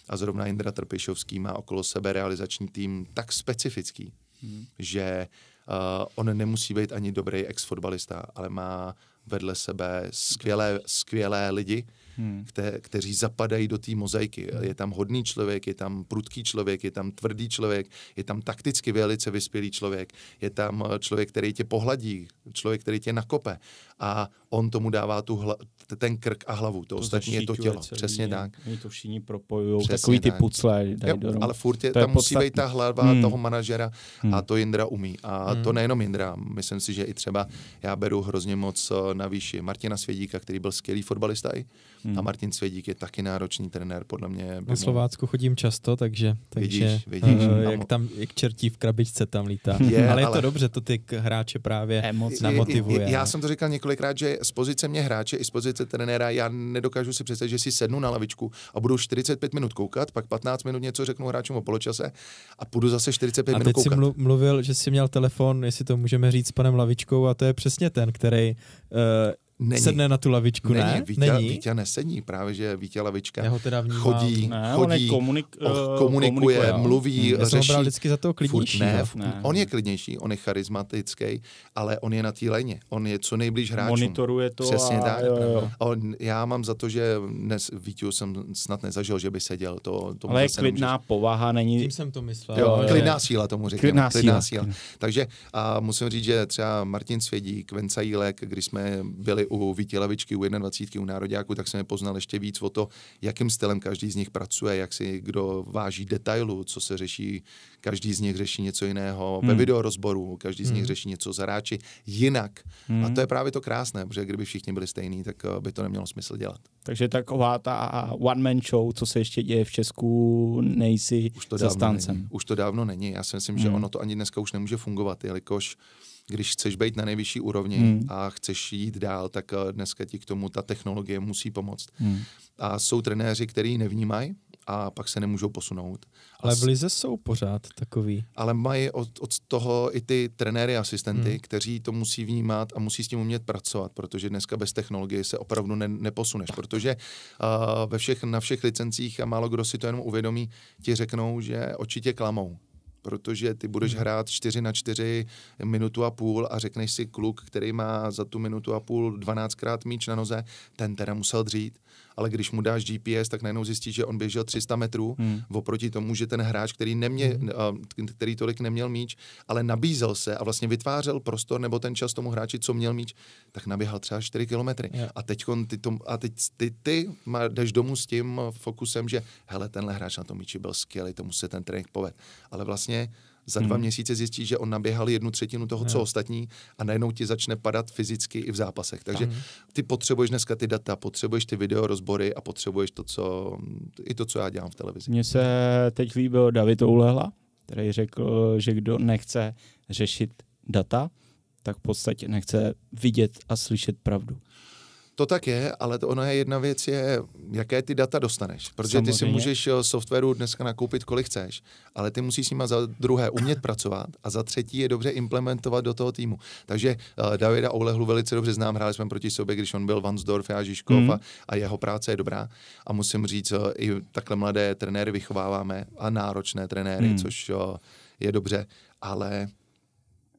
A zrovna Indra Trpišovský má okolo sebe realizační tým tak specifický, mm. že uh, on nemusí být ani dobrý ex-fotbalista, ale má vedle sebe skvělé, skvělé lidi, hmm. kte, kteří zapadají do té mozaiky. Hmm. Je tam hodný člověk, je tam prudký člověk, je tam tvrdý člověk, je tam takticky velice vyspělý člověk, je tam eh, člověk, který tě pohladí, člověk, který tě nakope a on tomu dává tu hla, ten krk a hlavu. To, to ostatní je to tělo. Celý, Přesně tak. Oni to všichni propojují. Takový tak. ty pucle. Jo, ale furt je, to tam je musí být ta hlava hmm. toho manažera hmm. a to Jindra umí. A hmm. to nejenom Jindra. Myslím si, že i třeba já beru hrozně moc eh, na výši Martina Svědíka, který byl skvělý fotbalista i Hmm. A Martin Svědík je taky náročný trenér, podle mě. Na Slovácku chodím často, takže, takže vidíš, vidíš. Uh, eh, jak, tam, jak čertí v krabičce tam lítá. Je, ale je to ale... dobře, to ty hráče právě Emoc. namotivuje. Je, je, já jsem to říkal několikrát, že z pozice mě hráče i z pozice trenéra já nedokážu si představit, že si sednu na lavičku a budu 45 minut koukat, pak 15 minut něco řeknu hráčům o poločase a půjdu zase 45 a minut koukat. A teď jsi mluvil, že jsi měl telefon, jestli to můžeme říct s panem Lavičkou a to je přesně ten, který uh, Není. Sedne na tu lavičku, Není. ne? Vítě, Není? Vítě nesedí, právě že Vítě lavička Já ho teda vnímám. chodí, ne, chodí, komunik, oh, komunikuje, komunikuje, mluví, hmm, Já řeší. Já vždycky za toho klidnější. Furt, ne, furt, ne, on je klidnější, on je charismatický, ale on je na té léně, on je co nejblíž hráčům. Monitoruje to Přesně a, tak. Jo, jo. On, já mám za to, že dnes Vítě jsem snad nezažil, že by seděl. To, to ale je klidná nemůžeš... povaha, není... Tím jsem to myslel. Jo, je. klidná síla tomu říkám. Klidná, klidná síla. síla. Takže a musím říct, že třeba Martin Svědík, Venca Jílek, když jsme byli hráli u Vítělavičky, u 21, u Národějáku, tak jsem je poznal ještě víc o to, jakým stylem každý z nich pracuje, jak si kdo váží detailu, co se řeší, každý z nich řeší něco jiného hmm. ve videorozboru, každý z hmm. nich řeší něco za hráči jinak. Hmm. A to hmm. je právě to krásné, protože kdyby všichni byli stejní, tak eh, by to nemělo smysl dělat. Takže taková ta one-man show, co se ještě děje v Česku, nejsi už to zastáncem. Není. Už to dávno není. Já si myslím, hmm. že ono to ani dneska už nemůže fungovat, jelikož uh, když chceš být na nejvyšší úrovni hmm. a chceš jít dál, tak eh, dneska ti k tomu ta technologie musí pomoct. Hmm. A jsou trenéři, který nevnímají a pak se nemůžou posunout. Ale v Lize jsou pořád takový. Ale mají od, od toho i ty trenéry, asistenty, hmm. kteří to musí vnímat a musí s tím umět pracovat, protože dneska bez technologie se opravdu ne, neposuneš, protože uh, ve všech, na všech licencích a málo kdo si to jenom uvědomí, ti řeknou, že očitě klamou protože ty budeš hmm. hrát 4 na 4 minutu a půl a řekneš si kluk, který má za tu minutu a půl 12krát míč na noze, ten teda musel dřít ale když mu dáš GPS, tak najednou zjistí, že on běžel 300 metrů hmm. oproti tomu, že ten hráč, který, nemě, hmm. který tolik neměl míč, ale nabízel se a vlastně vytvářel prostor nebo ten čas tomu hráči, co měl míč, tak naběhal třeba 4 kilometry. Yeah. A, teďkon ty tom, a teď ty, ty jdeš domů s tím fokusem, že hele, tenhle hráč na tom míči byl skvělý, tomu se ten trénink poved. Ale vlastně za dva hmm. měsíce zjistíš, že on naběhal jednu třetinu toho, co ostatní a najednou ti začne padat fyzicky i v zápasech. Takže mhm. ty potřebuješ dneska ty data, potřebuješ ty video rozbory a potřebuješ to, co, i to, co já dělám v televizi. Mně se teď líbil David Oulehla, který řekl, že kdo nechce řešit data, tak v podstatě nechce vidět a slyšet pravdu. To tak je, ale to ona je jedna věc je, jaké ty data dostaneš. Protože Samozřejmě. ty si můžeš eh, softwaru dneska nakoupit, kolik chceš, ale ty musíš s nima za druhé umět pracovat a za třetí je dobře implementovat do toho týmu. Takže uh, Davida Oulehlu velice dobře znám, hráli jsme proti sobě, když on byl Vansdorf a Žižkov mm. a, a jeho práce je dobrá. A musím říct, uh, i takhle mladé trenéry vychováváme a náročné trenéry, mm. což uh, je dobře, ale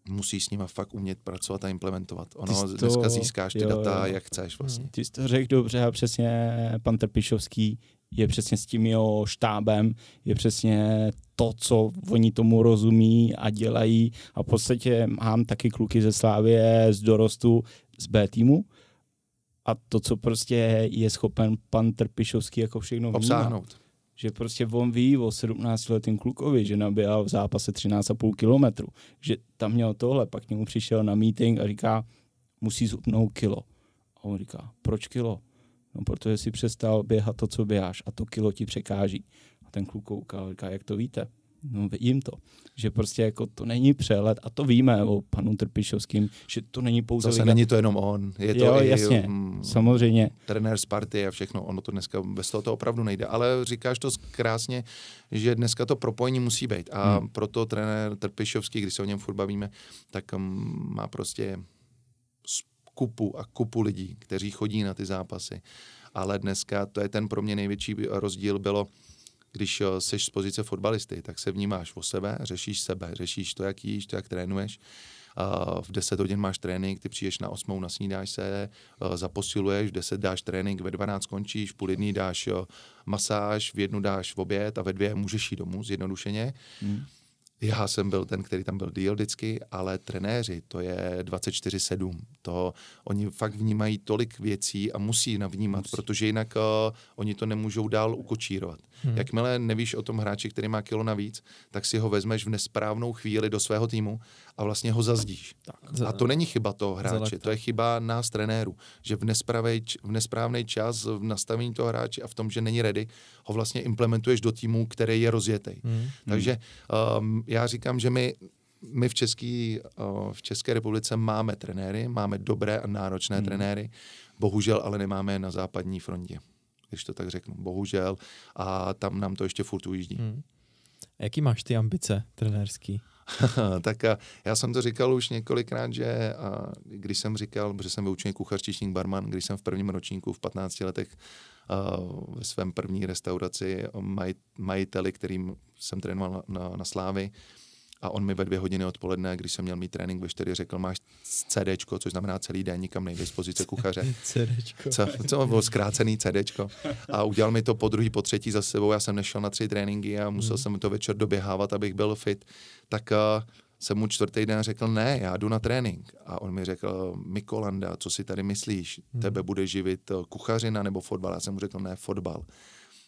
musíš s nima fakt umět pracovat a implementovat. Ono to, dneska získáš ty jo, data, jo. jak chceš vlastně. Mm, ty jsi to řekl dobře a přesně pan Trpišovský je přesně s tím jeho štábem, je přesně to, co oni tomu rozumí a dělají. A v podstatě mám taky kluky ze Slávie z dorostu, z B týmu. A to, co prostě je schopen pan Trpišovský jako všechno vnímat. Obsáhnout že prostě on ví o 17-letým klukovi, že nabíhal v zápase 13,5 kilometru, že tam měl tohle, pak k němu přišel na meeting a říká, musí zupnout kilo. A on říká, proč kilo? No, protože si přestal běhat to, co běháš a to kilo ti překáží. A ten kluk koukal, říká, jak to víte? no vidím to, že prostě jako to není přehled a to víme o panu Trpišovským, že to není pouze... Zase není to jenom on, je jo, i, jasně, mm, samozřejmě. trenér z party a všechno, ono to dneska bez toho to opravdu nejde, ale říkáš to krásně, že dneska to propojení musí být a hmm. proto trenér Trpišovský, když se o něm furt bavíme, tak mm, má prostě kupu a kupu lidí, kteří chodí na ty zápasy ale dneska to je ten pro mě největší rozdíl bylo když jsi eh, z pozice fotbalisty, tak se vnímáš o sebe, řešíš sebe, řešíš to, jak jíš, to, jak trénuješ. V 10 hodin máš trénink, ty přijdeš na 8, nasnídáš se, eh, zaposiluješ, v 10 dáš trénink, ve 12 skončíš, v půl jedný dáš eh, masáž, v jednu dáš v oběd a ve dvě můžeš jít domů, zjednodušeně. Hmm já jsem byl ten, který tam byl díl vždycky, ale trenéři, to je 24-7. To oni fakt vnímají tolik věcí a musí navnímat, musí. protože jinak uh, oni to nemůžou dál ukočírovat. Hmm. Jakmile nevíš o tom hráči, který má kilo navíc, tak si ho vezmeš v nesprávnou chvíli do svého týmu a vlastně ho zazdíš. Tak. A to není chyba toho hráče, to je chyba nás trenérů, že v, nesprávný v nesprávný čas v nastavení toho hráče a v tom, že není ready, ho vlastně implementuješ do týmu, který je rozjetý. Hmm. Takže hmm. um, já říkám, že my my v, Český, uh, v České republice máme trenéry, máme dobré a náročné hmm. trenéry, bohužel ale nemáme na západní frontě, když to tak řeknu. Bohužel a tam nám to ještě furt ujíždí. Hmm. jaký máš ty ambice trenérský? tak a já jsem to říkal už několikrát, že a když jsem říkal, že jsem vyučený kuchař, čišník, barman, když jsem v prvním ročníku v 15 letech ve svém první restauraci majiteli, kterým jsem trénoval na, na Slávy, a on mi ve dvě hodiny odpoledne, když jsem měl mít trénink ve čtyři, řekl, máš CD, což znamená celý den, nikam nejde z pozice kuchaře. CDčko. Co, co bylo zkrácený CD. A udělal mi to po druhý, po třetí za sebou, já jsem nešel na tři tréninky a musel hmm. jsem to večer doběhávat, abych byl fit. Tak uh, jsem mu čtvrtý den řekl, ne, já jdu na trénink. A on mi řekl, Mikolanda, co si tady myslíš? Mhm. Tebe bude živit eh, kuchařina nebo fotbal? Já jsem mu řekl, ne, fotbal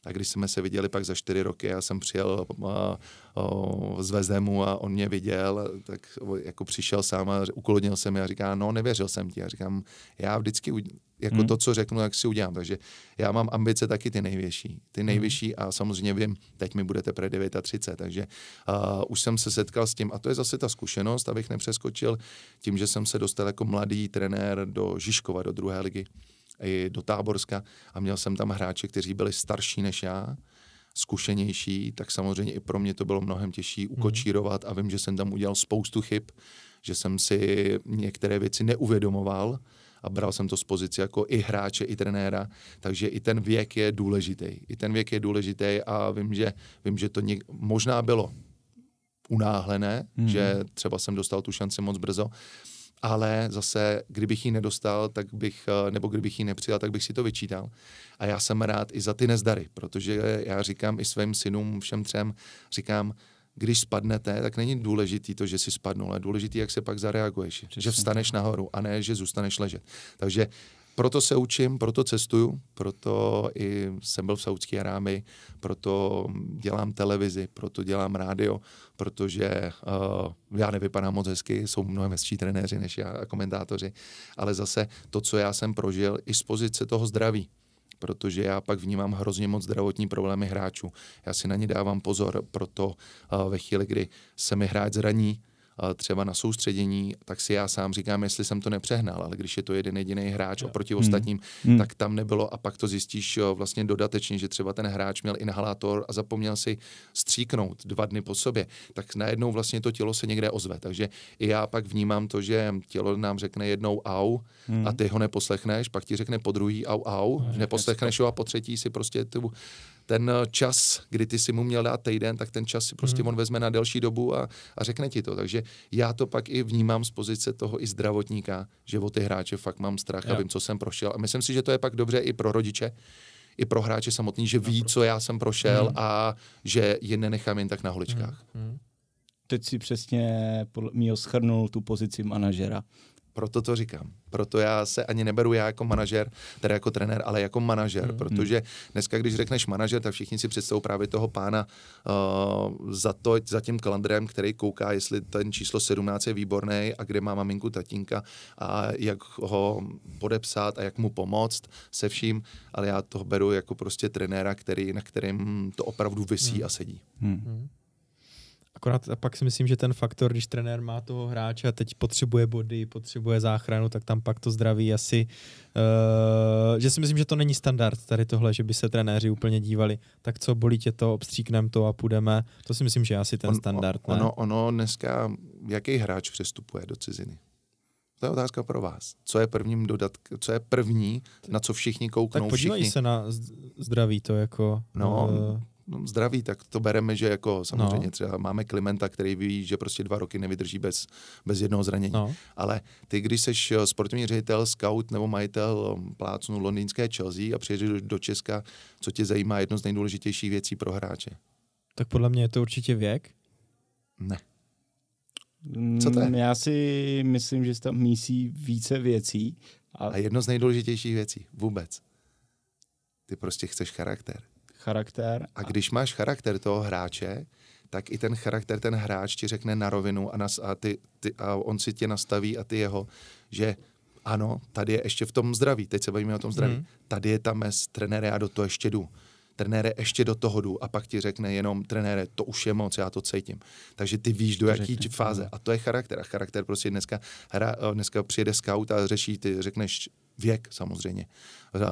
tak když jsme se viděli pak za čtyři roky, já jsem přijel a, eh, eh, z Vezemu a on mě viděl, tak jako přišel sám a uklonil jsem mi a říká, no nevěřil jsem ti. A říkám, já vždycky jako hmm. to, co řeknu, jak si udělám. Takže já mám ambice taky ty nejvyšší. Ty hmm. nejvyšší a samozřejmě vím, teď mi budete pre 39, takže uh, už jsem se setkal s tím a to je zase ta zkušenost, abych nepřeskočil tím, že jsem se dostal jako mladý trenér do Žižkova, do druhé ligy i do Táborska a měl jsem tam hráče, kteří byli starší než já, zkušenější, tak samozřejmě i pro mě to bylo mnohem těžší mhm. ukočírovat a vím, že jsem tam udělal spoustu chyb, že jsem si některé věci neuvědomoval a bral jsem to z pozice jako i hráče, i trenéra, takže i ten věk je důležitý. I ten věk je důležitý a vím, že, vím, že to něk- možná bylo unáhlené, mm-hmm. že třeba jsem dostal tu šanci moc brzo, ale zase, kdybych ji nedostal, tak bych, eh, nebo kdybych ji nepřijal, tak bych si to vyčítal. A já jsem rád i za ty nezdary, protože já říkám i svým synům, všem třem, říkám, když spadnete, tak není důležitý to, že si spadnul, ale důležitý, jak se pak zareaguješ, Přesně. že vstaneš nahoru a ne, že zůstaneš ležet. Takže proto se učím, proto cestuju, proto i jsem byl v Saudské Arámi, proto dělám televizi, proto dělám rádio, protože uh, já nevypadám moc hezky, jsou mnohem hezčí trenéři než já a komentátoři, ale zase to, co já jsem prožil, i z pozice toho zdraví, protože já pak vnímám hrozně moc zdravotní problémy hráčů. Já si na ně dávám pozor, proto uh, ve chvíli, kdy se mi hráč zraní, třeba na soustředění, tak si já sám říkám, jestli jsem to nepřehnal, ale když je to jeden jediný hráč oproti hmm. ostatním, hmm. tak tam nebylo a pak to zjistíš vlastně dodatečně, že třeba ten hráč měl inhalátor a zapomněl si stříknout dva dny po sobě, tak najednou vlastně to tělo se někde ozve. Takže i já pak vnímám to, že tělo nám řekne jednou au hmm. a ty ho neposlechneš, pak ti řekne po druhý au au, no, neposlechneš ho a po třetí si prostě tu ten eh, čas, kdy ty si mu měl dát týden, tak ten čas si prostě mm. on vezme na delší dobu a, a řekne ti to. Takže já to pak i vnímám z pozice toho i zdravotníka, že o ty hráče fakt mám strach já. a vím, co jsem prošel. A myslím si, že to je pak dobře i pro rodiče, i pro hráče samotný, že ví, co já jsem prošel mm. a že je nenechám jen tak na holičkách. Mm. Teď si přesně podle mýho schrnul tu pozici manažera proto to říkám. Proto já se ani neberu já jako manažer, teda jako trenér, ale jako manažer, mm. protože hmm. dneska, když řekneš manažer, tak všichni si představují právě toho pána uh, za, to, za tím kalendrem, který kouká, jestli ten číslo 17 je výborný a kde má maminku, tatínka a jak ho podepsat a jak mu pomoct se vším, ale já toho beru jako prostě trenéra, který, na kterém to opravdu vysí mm. a sedí. Mm. Akorát a pak si myslím, že ten faktor, když trenér má toho hráče a teď potřebuje body, potřebuje záchranu, tak tam pak to zdraví asi. Uh, že si myslím, že to není standard tady tohle, že by se trenéři úplně dívali, tak co, bolí tě to, obstříknem to a půjdeme. To si myslím, že je asi ten on, standard. On, ono, ono dneska, jaký hráč přestupuje do ciziny? To je otázka pro vás. Co je prvním dodatk, co je první, na co všichni kouknou? Tak podívají všichni. se na zdraví to jako... No, uh, No, zdraví, tak to bereme, že jako samozřejmě no. třeba máme Klimenta, který ví, že prostě dva roky nevydrží bez, bez jednoho zranění. No. Ale ty, když seš eh, sportovní ředitel, scout nebo majitel eh, plácnu londýnské Chelsea a přijedeš do, do Česka, co tě zajímá jedno z nejdůležitějších věcí pro hráče? Tak podle mě je to určitě věk. Ne. Mm, co to je? Já si myslím, že se tam mísí více věcí. A... a jedno z nejdůležitějších věcí vůbec. Ty prostě chceš charakter charakter. A když máš charakter toho hráče, tak i ten charakter, ten hráč ti řekne na rovinu a, nas, a, ty, ty, a on si tě nastaví a ty jeho, že ano, tady je ještě v tom zdraví, teď se bavíme o tom zdraví, mm. tady je ta mez, trenére, já do toho ještě jdu. Trenére, ještě do toho jdu a pak ti řekne jenom, trenére, to už je moc, já to cítím. Takže ty víš, do jaký řekne. fáze. A to je charakter. A charakter prostě dneska, hra, eh, dneska přijede scout a řeší, ty řekneš věk samozřejmě,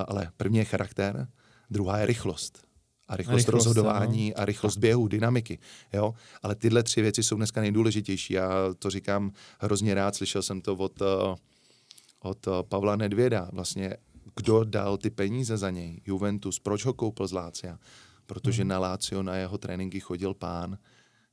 ale první je charakter, druhá je rychlost a rychlost, rychlost rozhodování a rychlost běhu, dynamiky. Jo? Ale tyhle tři věci jsou dneska nejdůležitější. Já to říkám hrozně rád, slyšel jsem to od, eh, od eh, Pavla Nedvěda. Vlastně, kdo dal ty peníze za něj? Juventus. Proč ho koupil z Lácia? Protože hmm. na Lácio na jeho tréninky chodil pán,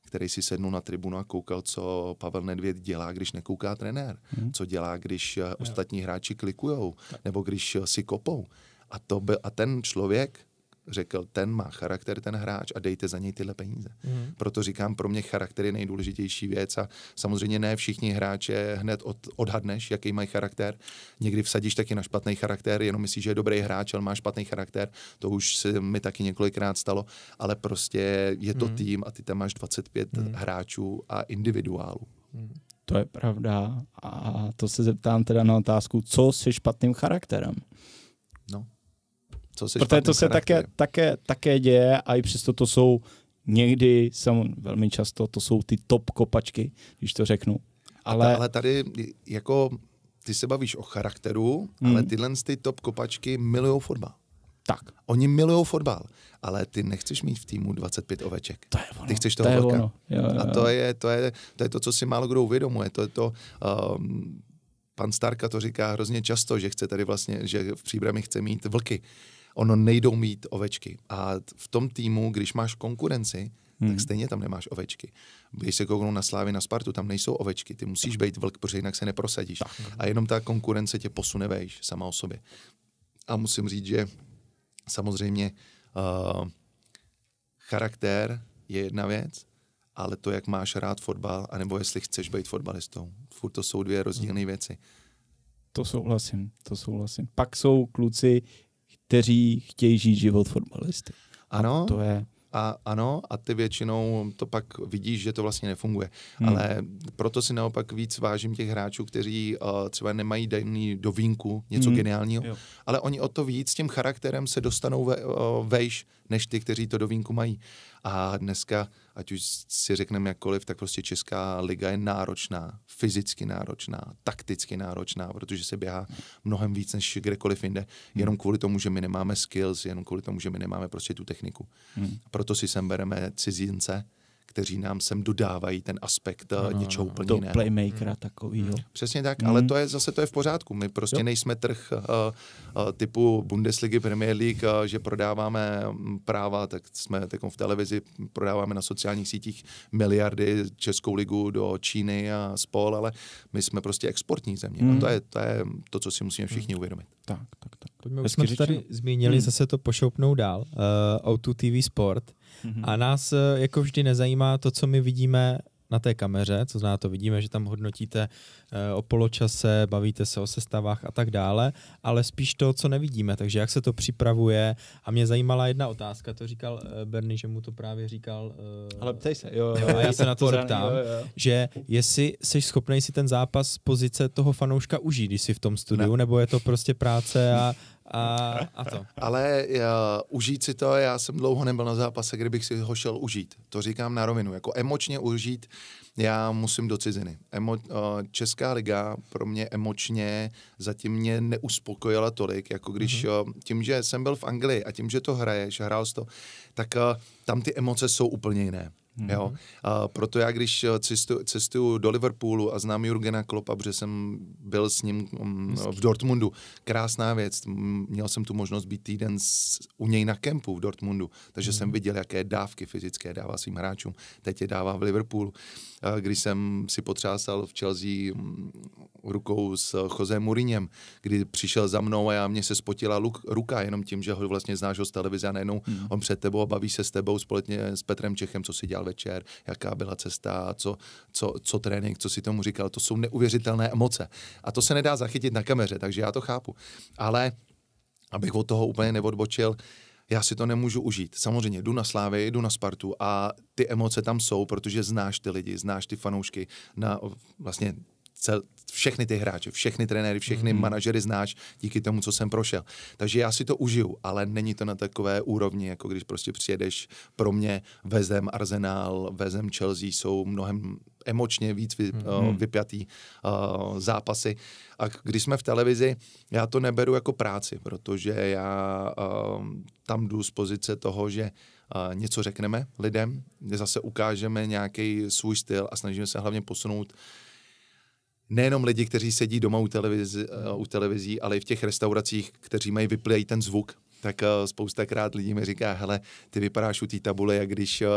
který si sednul na tribunu a koukal, co Pavel Nedvěd dělá, když nekouká trenér. Hmm. Co dělá, když eh, ostatní hráči klikujou, nebo když si kopou. A, to byl, a ten člověk řekl, ten má charakter, ten hráč a dejte za něj tyhle peníze. Mm. Proto říkám, pro mě charakter je nejdůležitější věc a samozřejmě ne všichni hráče hned od, odhadneš, jaký mají charakter. Někdy vsadíš taky na špatný charakter, jenom myslíš, že je dobrý hráč, ale má špatný charakter. To už se mi taky několikrát stalo, ale prostě je to mm. tým a ty tam máš 25 mm. hráčů a individuálů. Mm. To je pravda. A to se zeptám teda na otázku, co se špatným charakterem? Co se Protože to se také, také, také děje a i přesto to jsou někdy, sam, velmi často, to jsou ty top kopačky, když to řeknu. Ale, ale tady jako ty se bavíš o charakteru, hmm. ale tyhle ty top kopačky milují fotbal. Tak. Oni milují fotbal, ale ty nechceš mít v týmu 25 oveček. To je ono. Ty chceš toho to je ono. Jo, jo, jo. A to je, to, je, to je to, co si málo kdo uvědomuje. To je to, um, pan Starka to říká hrozně často, že chce tady vlastně, že v příbrami chce mít vlky ono nejdou mít ovečky. A v tom týmu, když máš konkurenci, hmm. tak stejně tam nemáš ovečky. Když se kouknou na Slávy, na Spartu, tam nejsou ovečky. Ty musíš být vlk, protože jinak se neprosadíš. Tak. No. A jenom ta konkurence tě posune vejš sama o sobě. A musím říct, že samozřejmě uh, charakter je jedna věc, ale to, jak máš rád fotbal, anebo jestli chceš být fotbalistou. Furt to jsou dvě rozdílné hmm. věci. To souhlasím, to souhlasím. Pak jsou kluci, kteří chtějí žít život formalisty. Ano. A to je a ano, a ty většinou to pak vidíš, že to vlastně nefunguje. Hmm. Ale proto si naopak víc vážím těch hráčů, kteří uh, třeba nemají daný dovínku, něco hmm. geniálního, jo. ale oni o to víc tím charakterem se dostanou ve, uh, vejš, než ty, kteří to dovínku mají. A dneska, ať už si řekneme jakkoliv, tak prostě Česká liga je náročná, fyzicky náročná, takticky náročná, protože se běhá mnohem víc než kdekoliv jinde, hmm. jenom kvůli tomu, že my nemáme skills, jenom kvůli tomu, že my nemáme prostě tu techniku. Hmm. Proto si sem bereme cizince, kteří nám sem dodávají ten aspekt no, něčeho úplně to jiného. playmakera hmm. takovýho. Hmm. Přesně tak, hmm. ale to je zase to je v pořádku. My prostě jo. nejsme trh uh, uh, typu Bundesligy, Premier League, uh, že prodáváme mm, práva, tak jsme tak v televizi, prodáváme na sociálních sítích miliardy Českou ligu do Číny a spol, ale my jsme prostě exportní země. Hmm. No to, je, to je to, co si musíme všichni hmm. uvědomit. Tak, tak, tak. Pojďme, už jsme to tady zmínili, hmm. zase to pošoupnou dál. Uh, O2 TV Sport Mm-hmm. A nás eh, jako vždy nezajímá to, co my vidíme na té kameře, co zná to vidíme, že tam hodnotíte Eh, o poločase, bavíte se o sestavách a tak dále, ale spíš to, co nevidíme, takže jak se to připravuje. A mě zajímala jedna otázka, to říkal eh, Bernie, že mu to právě říkal. Eh, ale ptej se, jo. jo a já se na to zeptám, jo, jo. že jestli jsi schopný si ten zápas z pozice toho fanouška užít, když jsi v tom studiu, ne. nebo je to prostě práce a a, a to. Ale uh, užít si to, já jsem dlouho nebyl na zápase, kdybych si ho šel užít. To říkám na rovinu. Jako emočně užít, já musím do ciziny. Emo, uh, Česká Česká liga pro mě emočně zatím mě neuspokojila tolik, jako když mm-hmm. tím, že jsem byl v Anglii a tím, že to hraješ, hrál jsi to, tak eh, tam ty emoce jsou úplně jiné. Mm-hmm. Jo? A proto já, když eh, cestu, cestuju do Liverpoolu a znám Jurgena Kloppa, protože jsem byl s ním um, v Dortmundu, krásná věc, měl jsem tu možnost být týden s, u něj na kempu v Dortmundu, takže mm-hmm. jsem mhm. viděl, jaké dávky fyzické dává svým hráčům, teď je dává v Liverpoolu. Uh, když jsem si potřásal v Chelsea mm, rukou s Jose Muriněm, kdy přišel za mnou a já mě se spotila luk, ruka jenom tím, že ho vlastně znáš z televize a najednou mm. on před tebou a baví se s tebou společně s Petrem Čechem, co si dělal večer, jaká byla cesta, co, co, co trénink, co si tomu říkal. To jsou neuvěřitelné emoce. A to se nedá zachytit na kameře, takže já to chápu. Ale abych od toho úplně neodbočil, uh, já si to nemůžu užít. Samozřejmě jdu na Slávy, jdu na Spartu a ty emoce tam jsou, protože znáš ty lidi, znáš ty fanoušky. Na, vlastně cel, všechny ty hráče, všechny trenéry, všechny mm-hmm. manažery znáš díky tomu, co jsem prošel. Takže já si to užiju, ale není to na takové úrovni, jako když prostě přijedeš pro mě vezem Arsenal, vezem Chelsea, jsou mnohem emočně víc vy, mm-hmm. uh, vypjatý uh, zápasy. A když jsme v televizi, já to neberu jako práci, protože já uh, tam jdu z pozice toho, že Uh, něco řekneme lidem, zase ukážeme nějaký svůj styl a snažíme se hlavně posunout nejenom lidi, kteří sedí doma u, televizi, eh, u televizí, ale i v těch restauracích, kteří mají vyplý ten zvuk, tak eh, spoustakrát spousta krát lidí mi říká, hele, ty vypadáš u té tabule, jak když uh,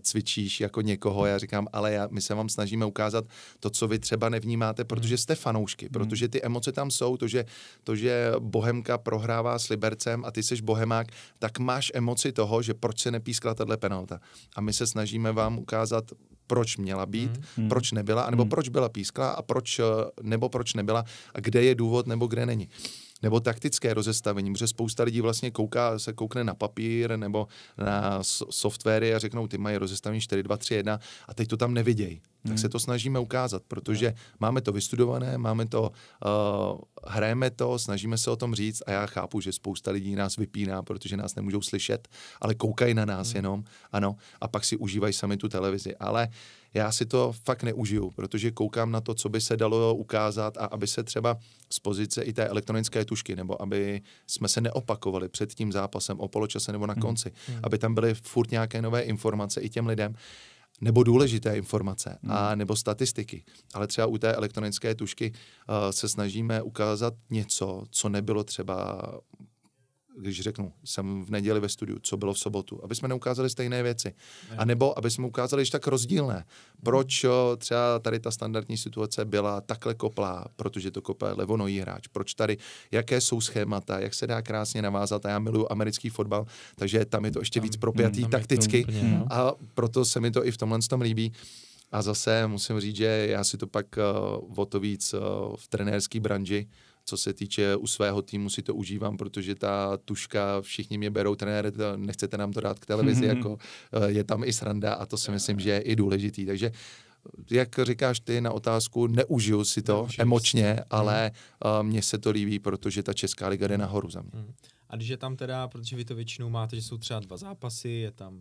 cvičíš jako někoho. Já říkám, ale já, my se vám snažíme ukázat to, co vy třeba nevnímáte, protože jste fanoušky, hmm. protože ty emoce tam jsou, to že, to, že Bohemka prohrává s Libercem a ty jsi Bohemák, tak máš emoci toho, že proč se nepískla tahle penalta. A my se snažíme vám ukázat proč měla být, hmm. hmm. proč nebyla, nebo hmm. proč byla písklá a proč, eh, nebo proč nebyla a kde je důvod nebo kde není nebo taktické rozestavení, protože spousta lidí vlastně kouká, se koukne na papír nebo na softwary a řeknou, ty mají rozestavení 4, 2, 3, 1 a teď to tam nevidějí. Tak hmm. se to snažíme ukázat, protože máme to vystudované, máme to, uh, hrajeme to, snažíme se o tom říct a já chápu, že spousta lidí nás vypíná, protože nás nemůžou slyšet, ale koukají na nás hmm. jenom, ano, a pak si užívají sami tu televizi. Ale uh, já si to fakt neužiju, protože koukám na to, co by se dalo ukázat a aby se třeba z pozice i té elektronické tušky, nebo aby jsme se neopakovali před tím zápasem o poločase nebo na mhm. konci, hmm. aby tam byly furt nějaké nové informace i těm lidem, nebo důležité informace, hmm. a mhm. nebo statistiky. Ale třeba u té elektronické tušky uh, se snažíme ukázat něco, co nebylo třeba když řeknu, jsem v neděli ve studiu, co bylo v sobotu, aby jsme neukázali stejné věci. A nebo aby jsme ukázali, že tak rozdílné. Proč mhm. třeba tady ta standardní situace byla takhle koplá, protože to kopá levonojí hráč. Proč tady, jaké jsou schémata, jak se dá krásně navázat. A já miluju americký fotbal, takže tam je to ještě tam, víc propjatý mm, tam takticky. Úplně, no. A proto se mi to i v tomhle tom líbí. A zase musím říct, že já si to pak uh, o to víc uh, v trenérské branži uh, co se týče u svého týmu si to užívám, protože ta tuška, všichni mě berou, trenér, nechcete nám to dát k televizi, mm-hmm. jako eh, je tam i sranda a to si myslím, že je i důležitý. Takže jak říkáš ty na otázku, neužiju si to neužiju emočně, si. ale uh, mně se to líbí, protože ta Česká liga jde mm-hmm. nahoru za mě. Mm-hmm. A když je tam teda, protože vy to většinou máte, že jsou třeba dva zápasy, je tam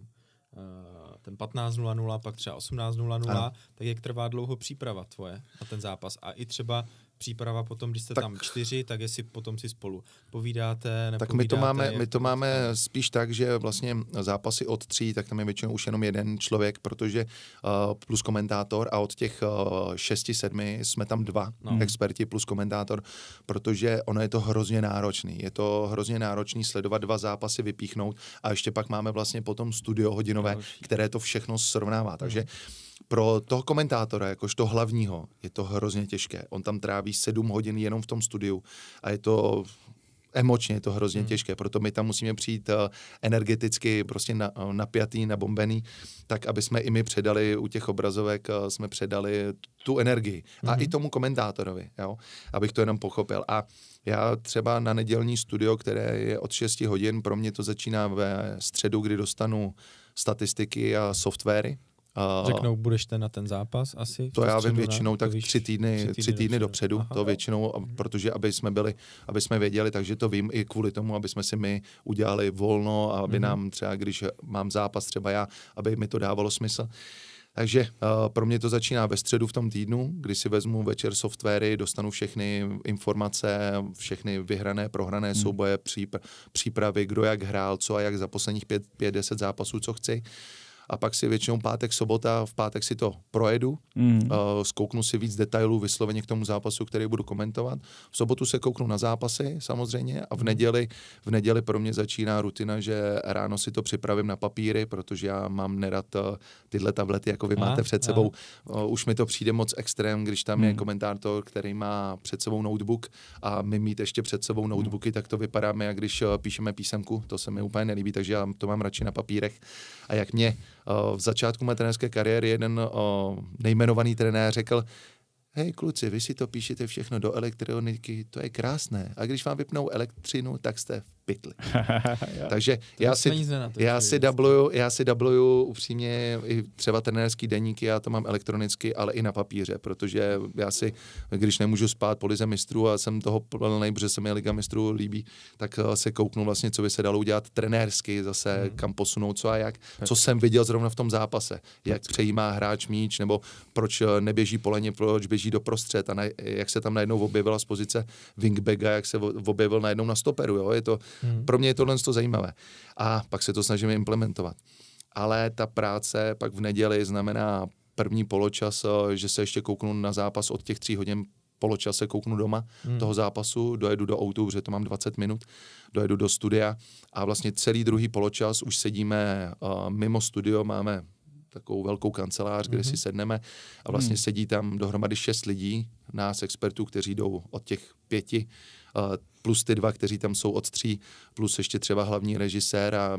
eh, ten 15.00, pak třeba 18.00, tak jak trvá dlouho příprava tvoje na ten zápas a i třeba příprava potom, když jste tak, tam čtyři, tak jestli potom si spolu povídáte, Tak my to máme, my to máme vlastně- spíš tak, že vlastně zápasy od tří, tak tam je většinou už jenom jeden člověk, protože uh, plus komentátor a od těch uh, šesti, sedmi jsme tam dva no. experti plus komentátor, protože ono je to hrozně náročný. Je to hrozně náročný sledovat dva zápasy, vypíchnout a ještě pak máme vlastně potom studio hodinové, které to všechno srovnává. Hmm. Takže hmm pro toho komentátora, jakožto hlavního, je to hrozně těžké. On tam tráví sedm hodin jenom v tom studiu a je to emočně je to hrozně hmm. těžké, proto my tam musíme přijít eh, energeticky prostě na, eh, napjatý, nabombený, tak aby jsme i my předali u těch obrazovek, eh, jsme předali tu energii. Hmm. A i hmm. tomu komentátorovi, jo? abych to jenom pochopil. A já třeba na nedělní studio, které je od 6 hodin, pro mě to začíná ve středu, kdy dostanu statistiky a softwary, Uh, Řeknou, budeš ten na ten zápas asi? To já vím většinou tak víš, tři týdny, tři týdny, tři týdny dopředu, dopředu Aha, to většinou, hmm. protože aby jsme byli, aby jsme věděli, takže to vím i kvůli tomu, aby jsme si my udělali volno a aby hmm. nám třeba, když mám zápas třeba já, aby mi to dávalo smysl. Takže uh, pro mě to začíná ve středu v tom týdnu, kdy si vezmu večer softwary, dostanu všechny informace, všechny vyhrané, prohrané hmm. souboje, přípr- přípravy, kdo jak hrál, co a jak za posledních 5-10 zápasů, co chci. Uh, a pak si většinou pátek, sobota, v pátek si to projedu, mm. uh, zkouknu si víc detailů vysloveně k tomu zápasu, který budu komentovat. V sobotu se kouknu na zápasy samozřejmě a v mm. neděli, v neděli pro mě začíná rutina, že ráno si to připravím na papíry, protože já mám nerad eh, tyhle tablety, jako vy a, máte před sebou. Uh, už mi to přijde moc extrém, když tam mm. je komentátor, který má před sebou notebook a my mít ještě před sebou mm. notebooky, mm. tak to vypadáme, jak když píšeme písemku. To se mi úplně nelíbí, takže já to mám radši na papírech. A jak mě Eh, v začátku mé trenérské kariéry jeden eh, nejmenovaný trenér řekl, hej kluci, vy si to píšete všechno do elektroniky, to je krásné. A když vám vypnou elektřinu, tak jste v pytli. Takže já si, já si dubluju, já si dubluju upřímně i třeba trenérský denníky, já to mám elektronicky, ale i na papíře, protože já si, když nemůžu spát po lize mistrů a jsem toho plný, protože se mi liga mistrů líbí, tak eh, se kouknu vlastně, co by se dalo udělat trenérsky zase, hmm. kam posunout, co a jak, co jsem viděl zrovna v tom zápase, jak přejímá hráč míč, nebo proč eh, neběží poleně, proč běží do prostřed a na, jak se tam najednou objevila z pozice wingbacka, jak se objevil najednou na stoperu. Jo? Je to Hmm. Pro mě je tohle to zajímavé. A pak se to snažíme implementovat. Ale ta práce pak v neděli znamená první poločas, že se ještě kouknu na zápas od těch tří hodin poločase kouknu doma hmm. toho zápasu, dojedu do autu, protože to mám 20 minut, dojedu do studia a vlastně celý druhý poločas už sedíme uh, mimo studio, máme takovou velkou kancelář, kde mm-hmm. si mhm. sedneme a vlastně mm. sedí tam dohromady šest lidí, nás expertů, kteří jdou od těch pěti uh, plus ty dva, kteří tam jsou od tří, plus ještě třeba hlavní režisér a,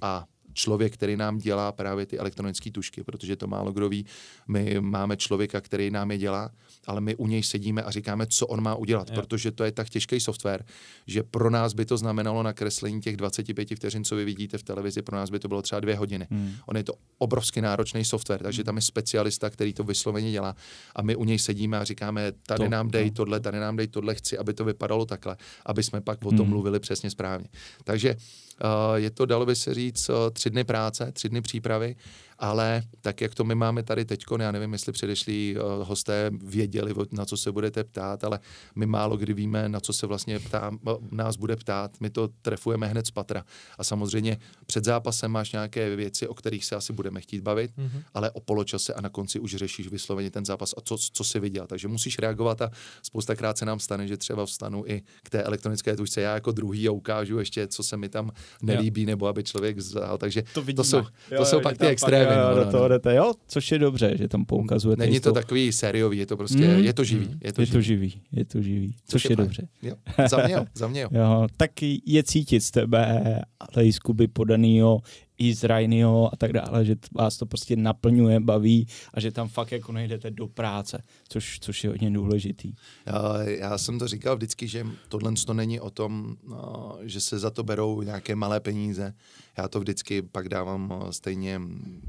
a člověk, který nám dělá právě ty elektronické tušky, protože to málo kdo ví. My máme člověka, který nám je dělá, ale my u něj sedíme a říkáme, co on má udělat, je. protože to je tak těžký software, že pro nás by to znamenalo nakreslení těch 25 vteřin, co vy vidíte v televizi, pro nás by to bylo třeba dvě hodiny. Hmm. On je to obrovsky náročný software, takže hmm. tam je specialista, který to vysloveně dělá a my u něj sedíme a říkáme, tady to, nám dej to. tohle, tady nám dej tohle, chci, aby to vypadalo takhle, aby jsme pak o tom hmm. mluvili přesně správně. Takže Eh, je to, dalo by se říct, eh, tři dny práce, tři dny přípravy ale tak, jak to my máme tady teď, já nevím, jestli předešlí eh, hosté věděli, na co se budete ptát, ale my málo kdy víme, na co se vlastně ptá, eh, nás bude ptát. My to trefujeme hned z patra. A samozřejmě před zápasem máš nějaké věci, o kterých se asi budeme chtít bavit, mm-hmm. ale o poločase a na konci už řešíš vysloveně ten zápas a co, co si viděl. Takže musíš reagovat a spousta krát se nám stane, že třeba vstanu i k té elektronické tužce já jako druhý a ukážu ještě, co se mi tam nelíbí, nebo aby člověk vzal. Takže to, to jsou, to jo, jsou jo, pak ty extrémy jo, vino, jo, no, do no, toho no. jdete, jo, což je dobře, že tam poukazujete. Není to takový sériový, je to prostě, mm, je to živý. Je to, je živý. to živý, je to živý, což, což je, je dobře. Jo, za mě jo, za mě jo. jo. Tak je cítit z tebe, ale i z Kuby podanýho i z Rainio a tak dále, že vás to prostě naplňuje, baví a že tam fakt jako nejdete do práce, což, což je hodně důležitý. Já, já jsem to říkal vždycky, že tohle to není o tom, no, že se za to berou nějaké malé peníze. Já to vždycky pak dávám no, stejně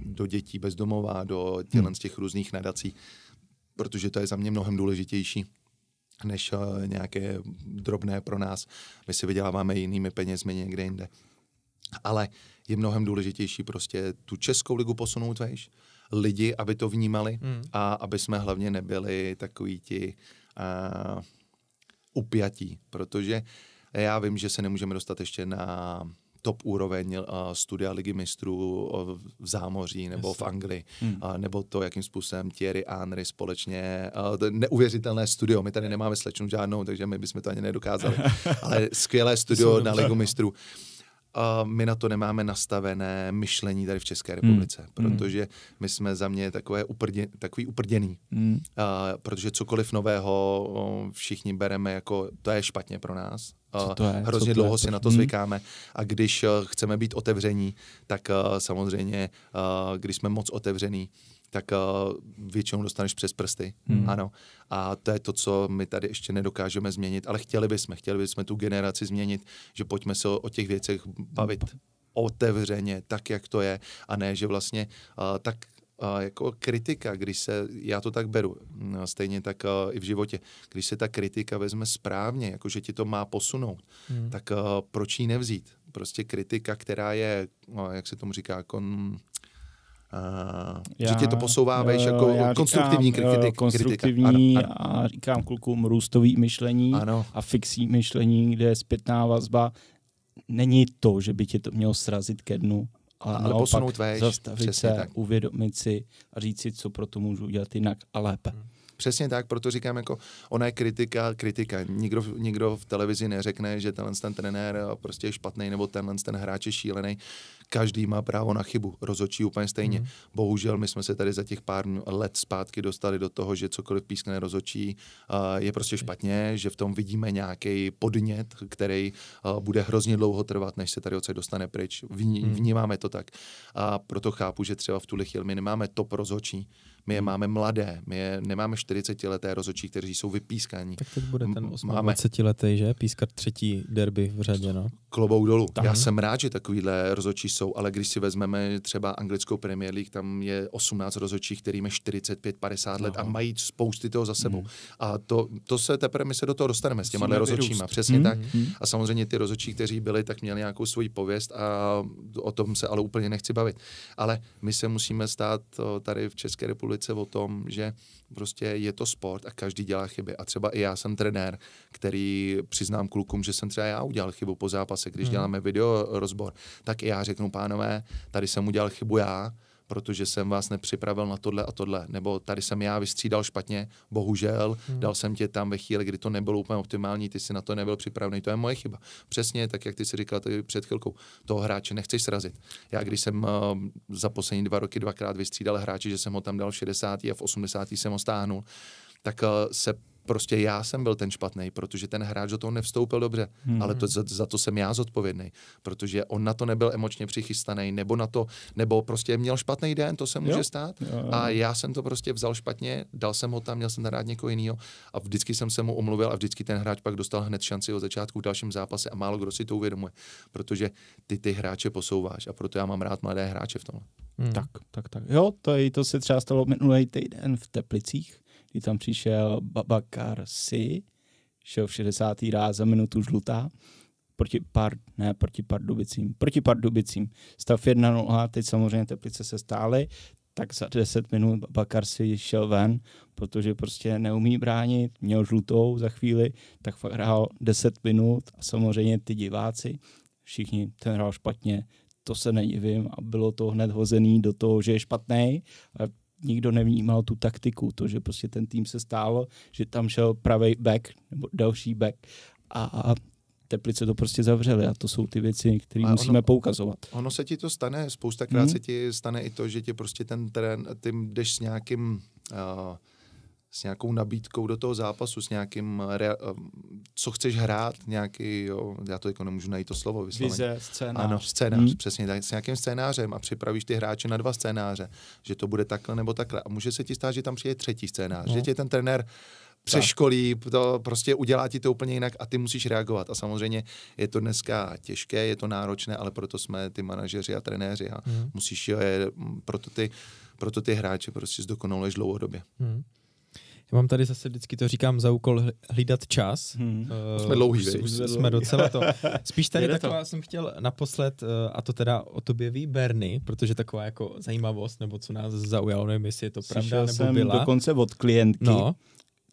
do dětí bezdomová, do tělen hmm. z těch různých nadací, protože to je za mě mnohem důležitější než eh, nějaké drobné pro nás. My si vyděláváme jinými penězmi někde jinde. Ale uh, je mnohem důležitější prostě tu Českou ligu posunout vejš, lidi, aby to vnímali hmm. a aby jsme hlavně nebyli takový ti uh, upjatí, protože já vím, že se nemůžeme dostat ještě na top úroveň uh, studia ligy mistrů eh, v Zámoří nebo Jasně. v Anglii, hmm. uh, nebo to, jakým způsobem Thierry Henry společně, uh, to je neuvěřitelné studio, my tady nemáme slečnu žádnou, takže my bychom to ani nedokázali, ale skvělé studio na ligu mistrů. Uh, uh, my na to nemáme nastavené myšlení tady v České hmm. republice, hmm. protože my jsme za mě takové uprdě, takový uprděný, hmm. uh, protože cokoliv nového uh, všichni bereme jako, to je špatně pro nás. Co to je? Hrozně Co to dlouho je? si na to hmm. zvykáme a když uh, chceme být otevření, tak uh, samozřejmě, uh, když jsme moc otevření, tak uh, většinou dostaneš přes prsty. Hmm. Ano. A to je to, co my tady ještě nedokážeme změnit, ale chtěli bychom, chtěli bychom tu generaci změnit, že pojďme se o, o těch věcech bavit otevřeně, tak, jak to je, a ne, že vlastně uh, tak Uh, jako kritika, když se, já to tak beru, no, stejně tak uh, i v životě, když se ta kritika vezme správně, jakože ti to má posunout, hmm. tak uh, proč ji nevzít? Prostě kritika, která je, no, jak se tomu říká, kon, jako, mm, Eh, já, že tě to posouvá uh, jako já konstruktivní říkám, eh, kritik, konstruktivní kritika. Ano, ano. a říkám klukům růstový myšlení ano. a fixní myšlení, kde je zpětná vazba. Není to, že by tě to mělo srazit ke dnu, ale, ale posunout vejš, zastavit se, tak. uvědomit si a říct si, co pro to můžu udělat jinak a lépe. Hmm. Přesně tak, proto říkám, jako ona je kritika, kritika. Nikdo, nikdo v televizi neřekne, že tenhle ten trenér prostě je špatný nebo tenhle ten hráč je šílený. Každý má právo na chybu, rozhodčí úplně stejně. Mm. Bohužel my jsme se tady za těch pár let zpátky dostali do toho, že cokoliv pískne rozhodčí je prostě špatně, že v tom vidíme nějaký podnět, který bude hrozně dlouho trvat, než se tady odsaď dostane pryč. Mhm. Vnímáme to tak. A proto chápu, že třeba v tuhle chvíli my nemáme top rozhodčí, my je hmm. máme mladé, my je nemáme 40-leté rozočí, kteří jsou vypískaní. Tak teď bude ten 28-letý, že? Pískat třetí derby v řadě, no? Klobou dolů. Tam. Já mhm. jsem rád, že takovýhle rozočí jsou, ale když si vezmeme třeba anglickou Premier League, tam je 18 rozočí, kterým je 45, 50 let no. a mají spousty toho za mhm. sebou. Mm. A to, to se teprve my se do toho dostaneme s těma rozhodčíma, přesně mm. tak. A samozřejmě ty rozočí, kteří byli, tak měli nějakou svoji pověst a o tom se ale úplně nechci bavit. Ale my se musíme stát tady v České republice se o tom, že prostě je to sport a každý dělá chyby. A třeba i já jsem trenér, který přiznám klukům, že jsem třeba já udělal chybu po zápase, když hmm. děláme video rozbor, tak i já řeknu, pánové, tady jsem udělal chybu já, protože jsem vás nepřipravil na tohle a tohle, nebo tady jsem já vystřídal špatně, bohužel, hmm. dal jsem tě tam ve chvíli, kdy to nebylo úplně optimální, ty si na to nebyl připravený, to je moje chyba. Přesně tak, jak ty si říkal tady před chvilkou, toho hráče nechceš srazit. Já když jsem uh, za poslední dva roky dvakrát vystřídal hráče, že jsem ho tam dal v 60. a v 80. jsem ho stáhnul, tak uh, se prostě já jsem byl ten špatný, protože ten hráč do toho nevstoupil dobře, hmm. ale to, za, za to jsem já zodpovědný, protože on na to nebyl emočně přichystaný, nebo na to, nebo prostě měl špatný den, to se může jo. stát. Jo, jo. A já jsem to prostě vzal špatně, dal jsem ho tam, měl jsem rád někoho jiného a vždycky jsem se mu omluvil a vždycky ten hráč pak dostal hned šanci od začátku v dalším zápase a málo kdo si to uvědomuje, protože ty ty hráče posouváš a proto já mám rád mladé hráče v tomhle. Hmm. Tak, tak, tak. Jo, to, je, to se třeba stalo minulý týden v Teplicích kdy tam přišel Babakar Si, šel v 60. ráz za minutu žlutá, proti par, ne, proti Pardubicím, proti Pardubicím. Stav 1-0, teď samozřejmě Teplice se stály, tak za 10 minut Bakar si šel ven, protože prostě neumí bránit, měl žlutou za chvíli, tak fakt hrál 10 minut a samozřejmě ty diváci, všichni ten hrál špatně, to se nedivím a bylo to hned hozený do toho, že je špatný, ale nikdo nevnímal tu taktiku, to, že prostě ten tým se stálo, že tam šel pravý back nebo další back a Teplice to prostě zavřeli a to jsou ty věci, které musíme poukazovat. Ono se ti to stane, spoustakrát hmm. se ti stane i to, že ti prostě ten trén, ty jdeš s nějakým uh, s nějakou nabídkou do toho zápasu, s nějakým, um, co chceš hrát, nějaký, jo, já to jako nemůžu najít to slovo vysloveně. Vize, scénář. Ano, scénář, hmm. přesně tak, s nějakým scénářem a připravíš ty hráče na dva scénáře, že to bude takhle nebo takhle. A může se ti stát, že tam přijde třetí scénář, no. že tě ten trenér přeškolí, to prostě udělá ti to úplně jinak a ty musíš reagovat. A samozřejmě je to dneska těžké, je to náročné, ale proto jsme ty manažeři a trenéři a hmm. musíš je, proto ty, proto ty hráče prostě zdokonaluješ dlouhodobě. Hmm. Já mám tady zase vždycky to říkám za úkol hlídat čas. Hmm. Uh, jsme dlouhý, už, už jsme, jsme docela to. Spíš tady Jede taková to. jsem chtěl naposled, uh, a to teda o tobě ví Berny, protože taková jako zajímavost, nebo co nás zaujalo, nevím, jestli je to Slyšel pravda, nebo jsem byla. dokonce od klientky, no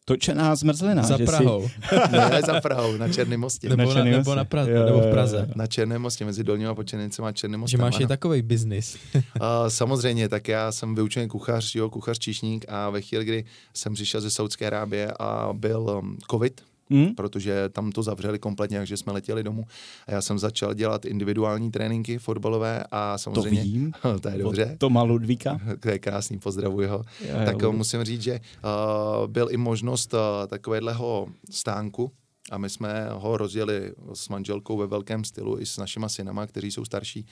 točená zmrzlina. Za Prahou. Si... ne, za Prahou, na Černém mostě. Nebo na, nebo, na pra... jo, nebo v Praze. Na Černém mostě, mezi Dolním a Počernicem a Černým mostem. Že máš ano. i takový biznis. uh, samozřejmě, tak já jsem vyučený kuchař, jo, kuchař číšník a ve chvíli, kdy jsem přišel ze Saudské Arábie a byl um, covid, mm. protože tam to zavřeli kompletně, takže jsme letěli domů. A já jsem začal dělat individuální tréninky fotbalové a samozřejmě... To vím. to je dobře. To má Ludvíka. to je krásný, pozdravuji ho. Já, tak jo. Eh, musím říct, že uh, byl i možnost uh, eh, takového stánku, a my jsme ho rozjeli s manželkou ve velkém stylu i s našima synama, kteří jsou starší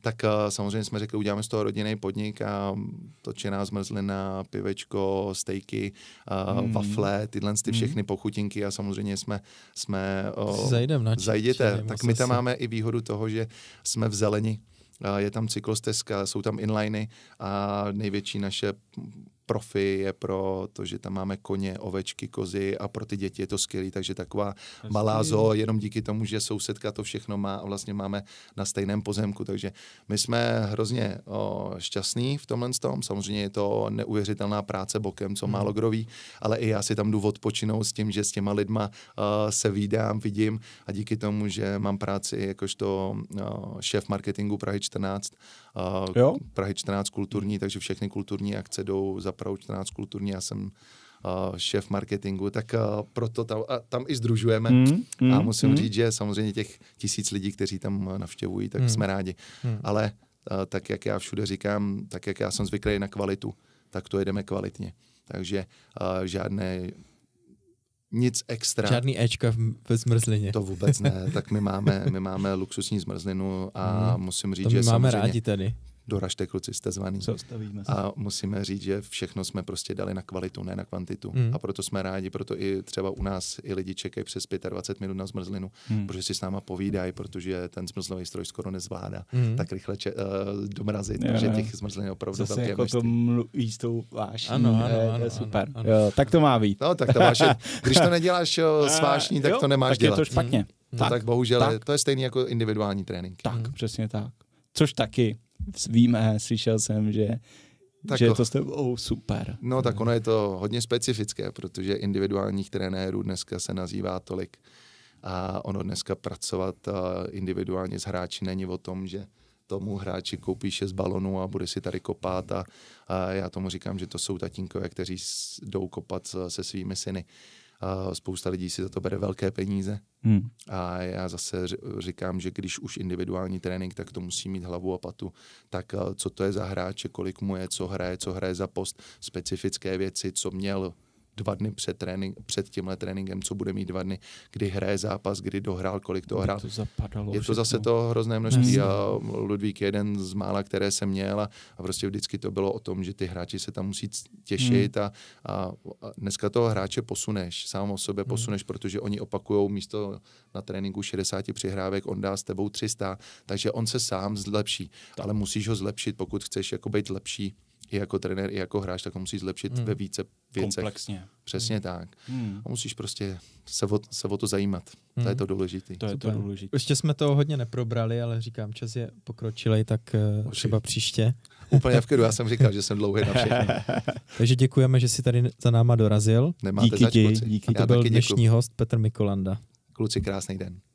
tak eh, samozřejmě jsme řekli, uděláme z toho rodinný podnik a točená zmrzlina, pivečko, stejky, eh, hmm. wafle, tyhle ty hmm. všechny hmm. pochutinky a samozřejmě jsme, jsme eh, Zajdem na no, zajděte, či, tak my tam máme i výhodu toho, že jsme v zeleni, je tam cyklostezka, jsou tam inliny a největší naše profi je pro to, že tam máme koně, ovečky, kozy a pro ty děti je to skvělý, takže taková Hezký. malá zoo, jenom díky tomu, že sousedka to všechno má a vlastně máme na stejném pozemku, takže my jsme hrozně o, šťastní v tomhle tom, samozřejmě je to neuvěřitelná práce bokem, co hmm. málo kdo ví, ale i já si tam jdu odpočinout s tím, že s těma lidma o, se vídám, vidím a díky tomu, že mám práci jakožto šéf marketingu Prahy 14 jo? Prahy 14 kulturní, takže všechny kulturní akce jdou za Prahu 14 kulturní. Já jsem šéf marketingu, tak proto tam, a tam i združujeme. Mm, mm, a hmm, musím mm. říct, že samozřejmě těch tisíc lidí, kteří tam navštěvují, tak mm. jsme rádi. Mm. Ale tak, jak já všude říkám, tak, jak já jsem zvyklý na kvalitu, tak to jedeme kvalitně. Takže žádné nic extra. Žádný Ečka ve zmrzlině. To vůbec ne, tak my máme, my máme luxusní zmrzlinu a mm. musím říct, to my že máme rádi tady doražte kluci, jste zvaný. se. A musíme říct, že všechno jsme prostě dali na kvalitu, ne na kvantitu. Mm. A proto jsme rádi, proto i třeba u nás i lidi čekají přes 25 minut na zmrzlinu, mm. protože si s náma povídají, protože ten zmrzlový stroj skoro nezvládá mm. tak rychle če- uh, domrazit, jo, protože no. těch zmrzlin opravdu Zase velké jako množství. to mluví s tou vášní. Ano, ano, ano, ano, super. Ano, ano. Jo, tak to má být. No, tak to máš, když to neděláš jo, eh, s vášní, tak jo, to nemáš tak dělat. je to špatně. Mm. To no, tak, tak bohužel, tak. to je stejný jako individuální trénink. Tak, hmm. přesně tak. Což taky víme, slyšel jsem, že tak že to, to s tebou super. No tak ono je to hodně specifické, protože individuálních trenérů dneska se nazývá tolik a ono dneska pracovat eh, individuálně s hráči není o tom, že tomu hráči koupí šest balonů a bude si tady kopat a, a já tomu říkám, že to jsou tatínkové, kteří jdou kopat se svými syny. A spousta lidí si za to bere velké peníze. Hmm. A já zase říkám, že když už individuální trénink, tak to musí mít hlavu a patu. Tak eh, co to je za hráče, kolik mu je, co hraje, co hraje za post, specifické věci, co měl dva dny před, trénink, před tímhle tréninkem, co bude mít dva dny, kdy hraje zápas, kdy dohrál, kolik toho hrál. To zapadalo je to všechno. zase to hrozné množství a Ludvík je jeden z mála, které jsem měl a, a prostě vždycky to bylo o tom, že ty hráči se tam musí těšit hmm. a, a, a dneska toho hráče posuneš, sám o sobě hmm. protože oni opakují místo na tréninku 60 přihrávek, on dá s tebou 300, takže on se sám zlepší, tak. ale musíš ho zlepšit, pokud chceš jako být lepší i jako trenér, i jako hráč, tak ho musíš zlepšit hmm. ve více věcech. Komplexně. Přesně hmm. tak. Hmm. A musíš prostě se o, se o to zajímat. Hmm. To je to důležité. To je Super. to důležité. Ještě jsme to hodně neprobrali, ale říkám, čas je pokročilej, tak uh, třeba příště. Úplně v klidu, já jsem říkal, že jsem dlouhý na všechno. Takže děkujeme, že jsi tady za náma dorazil. Nemáte díky zač, díky. a to byl dnešní host Petr Mikolanda. Kluci, krásný den.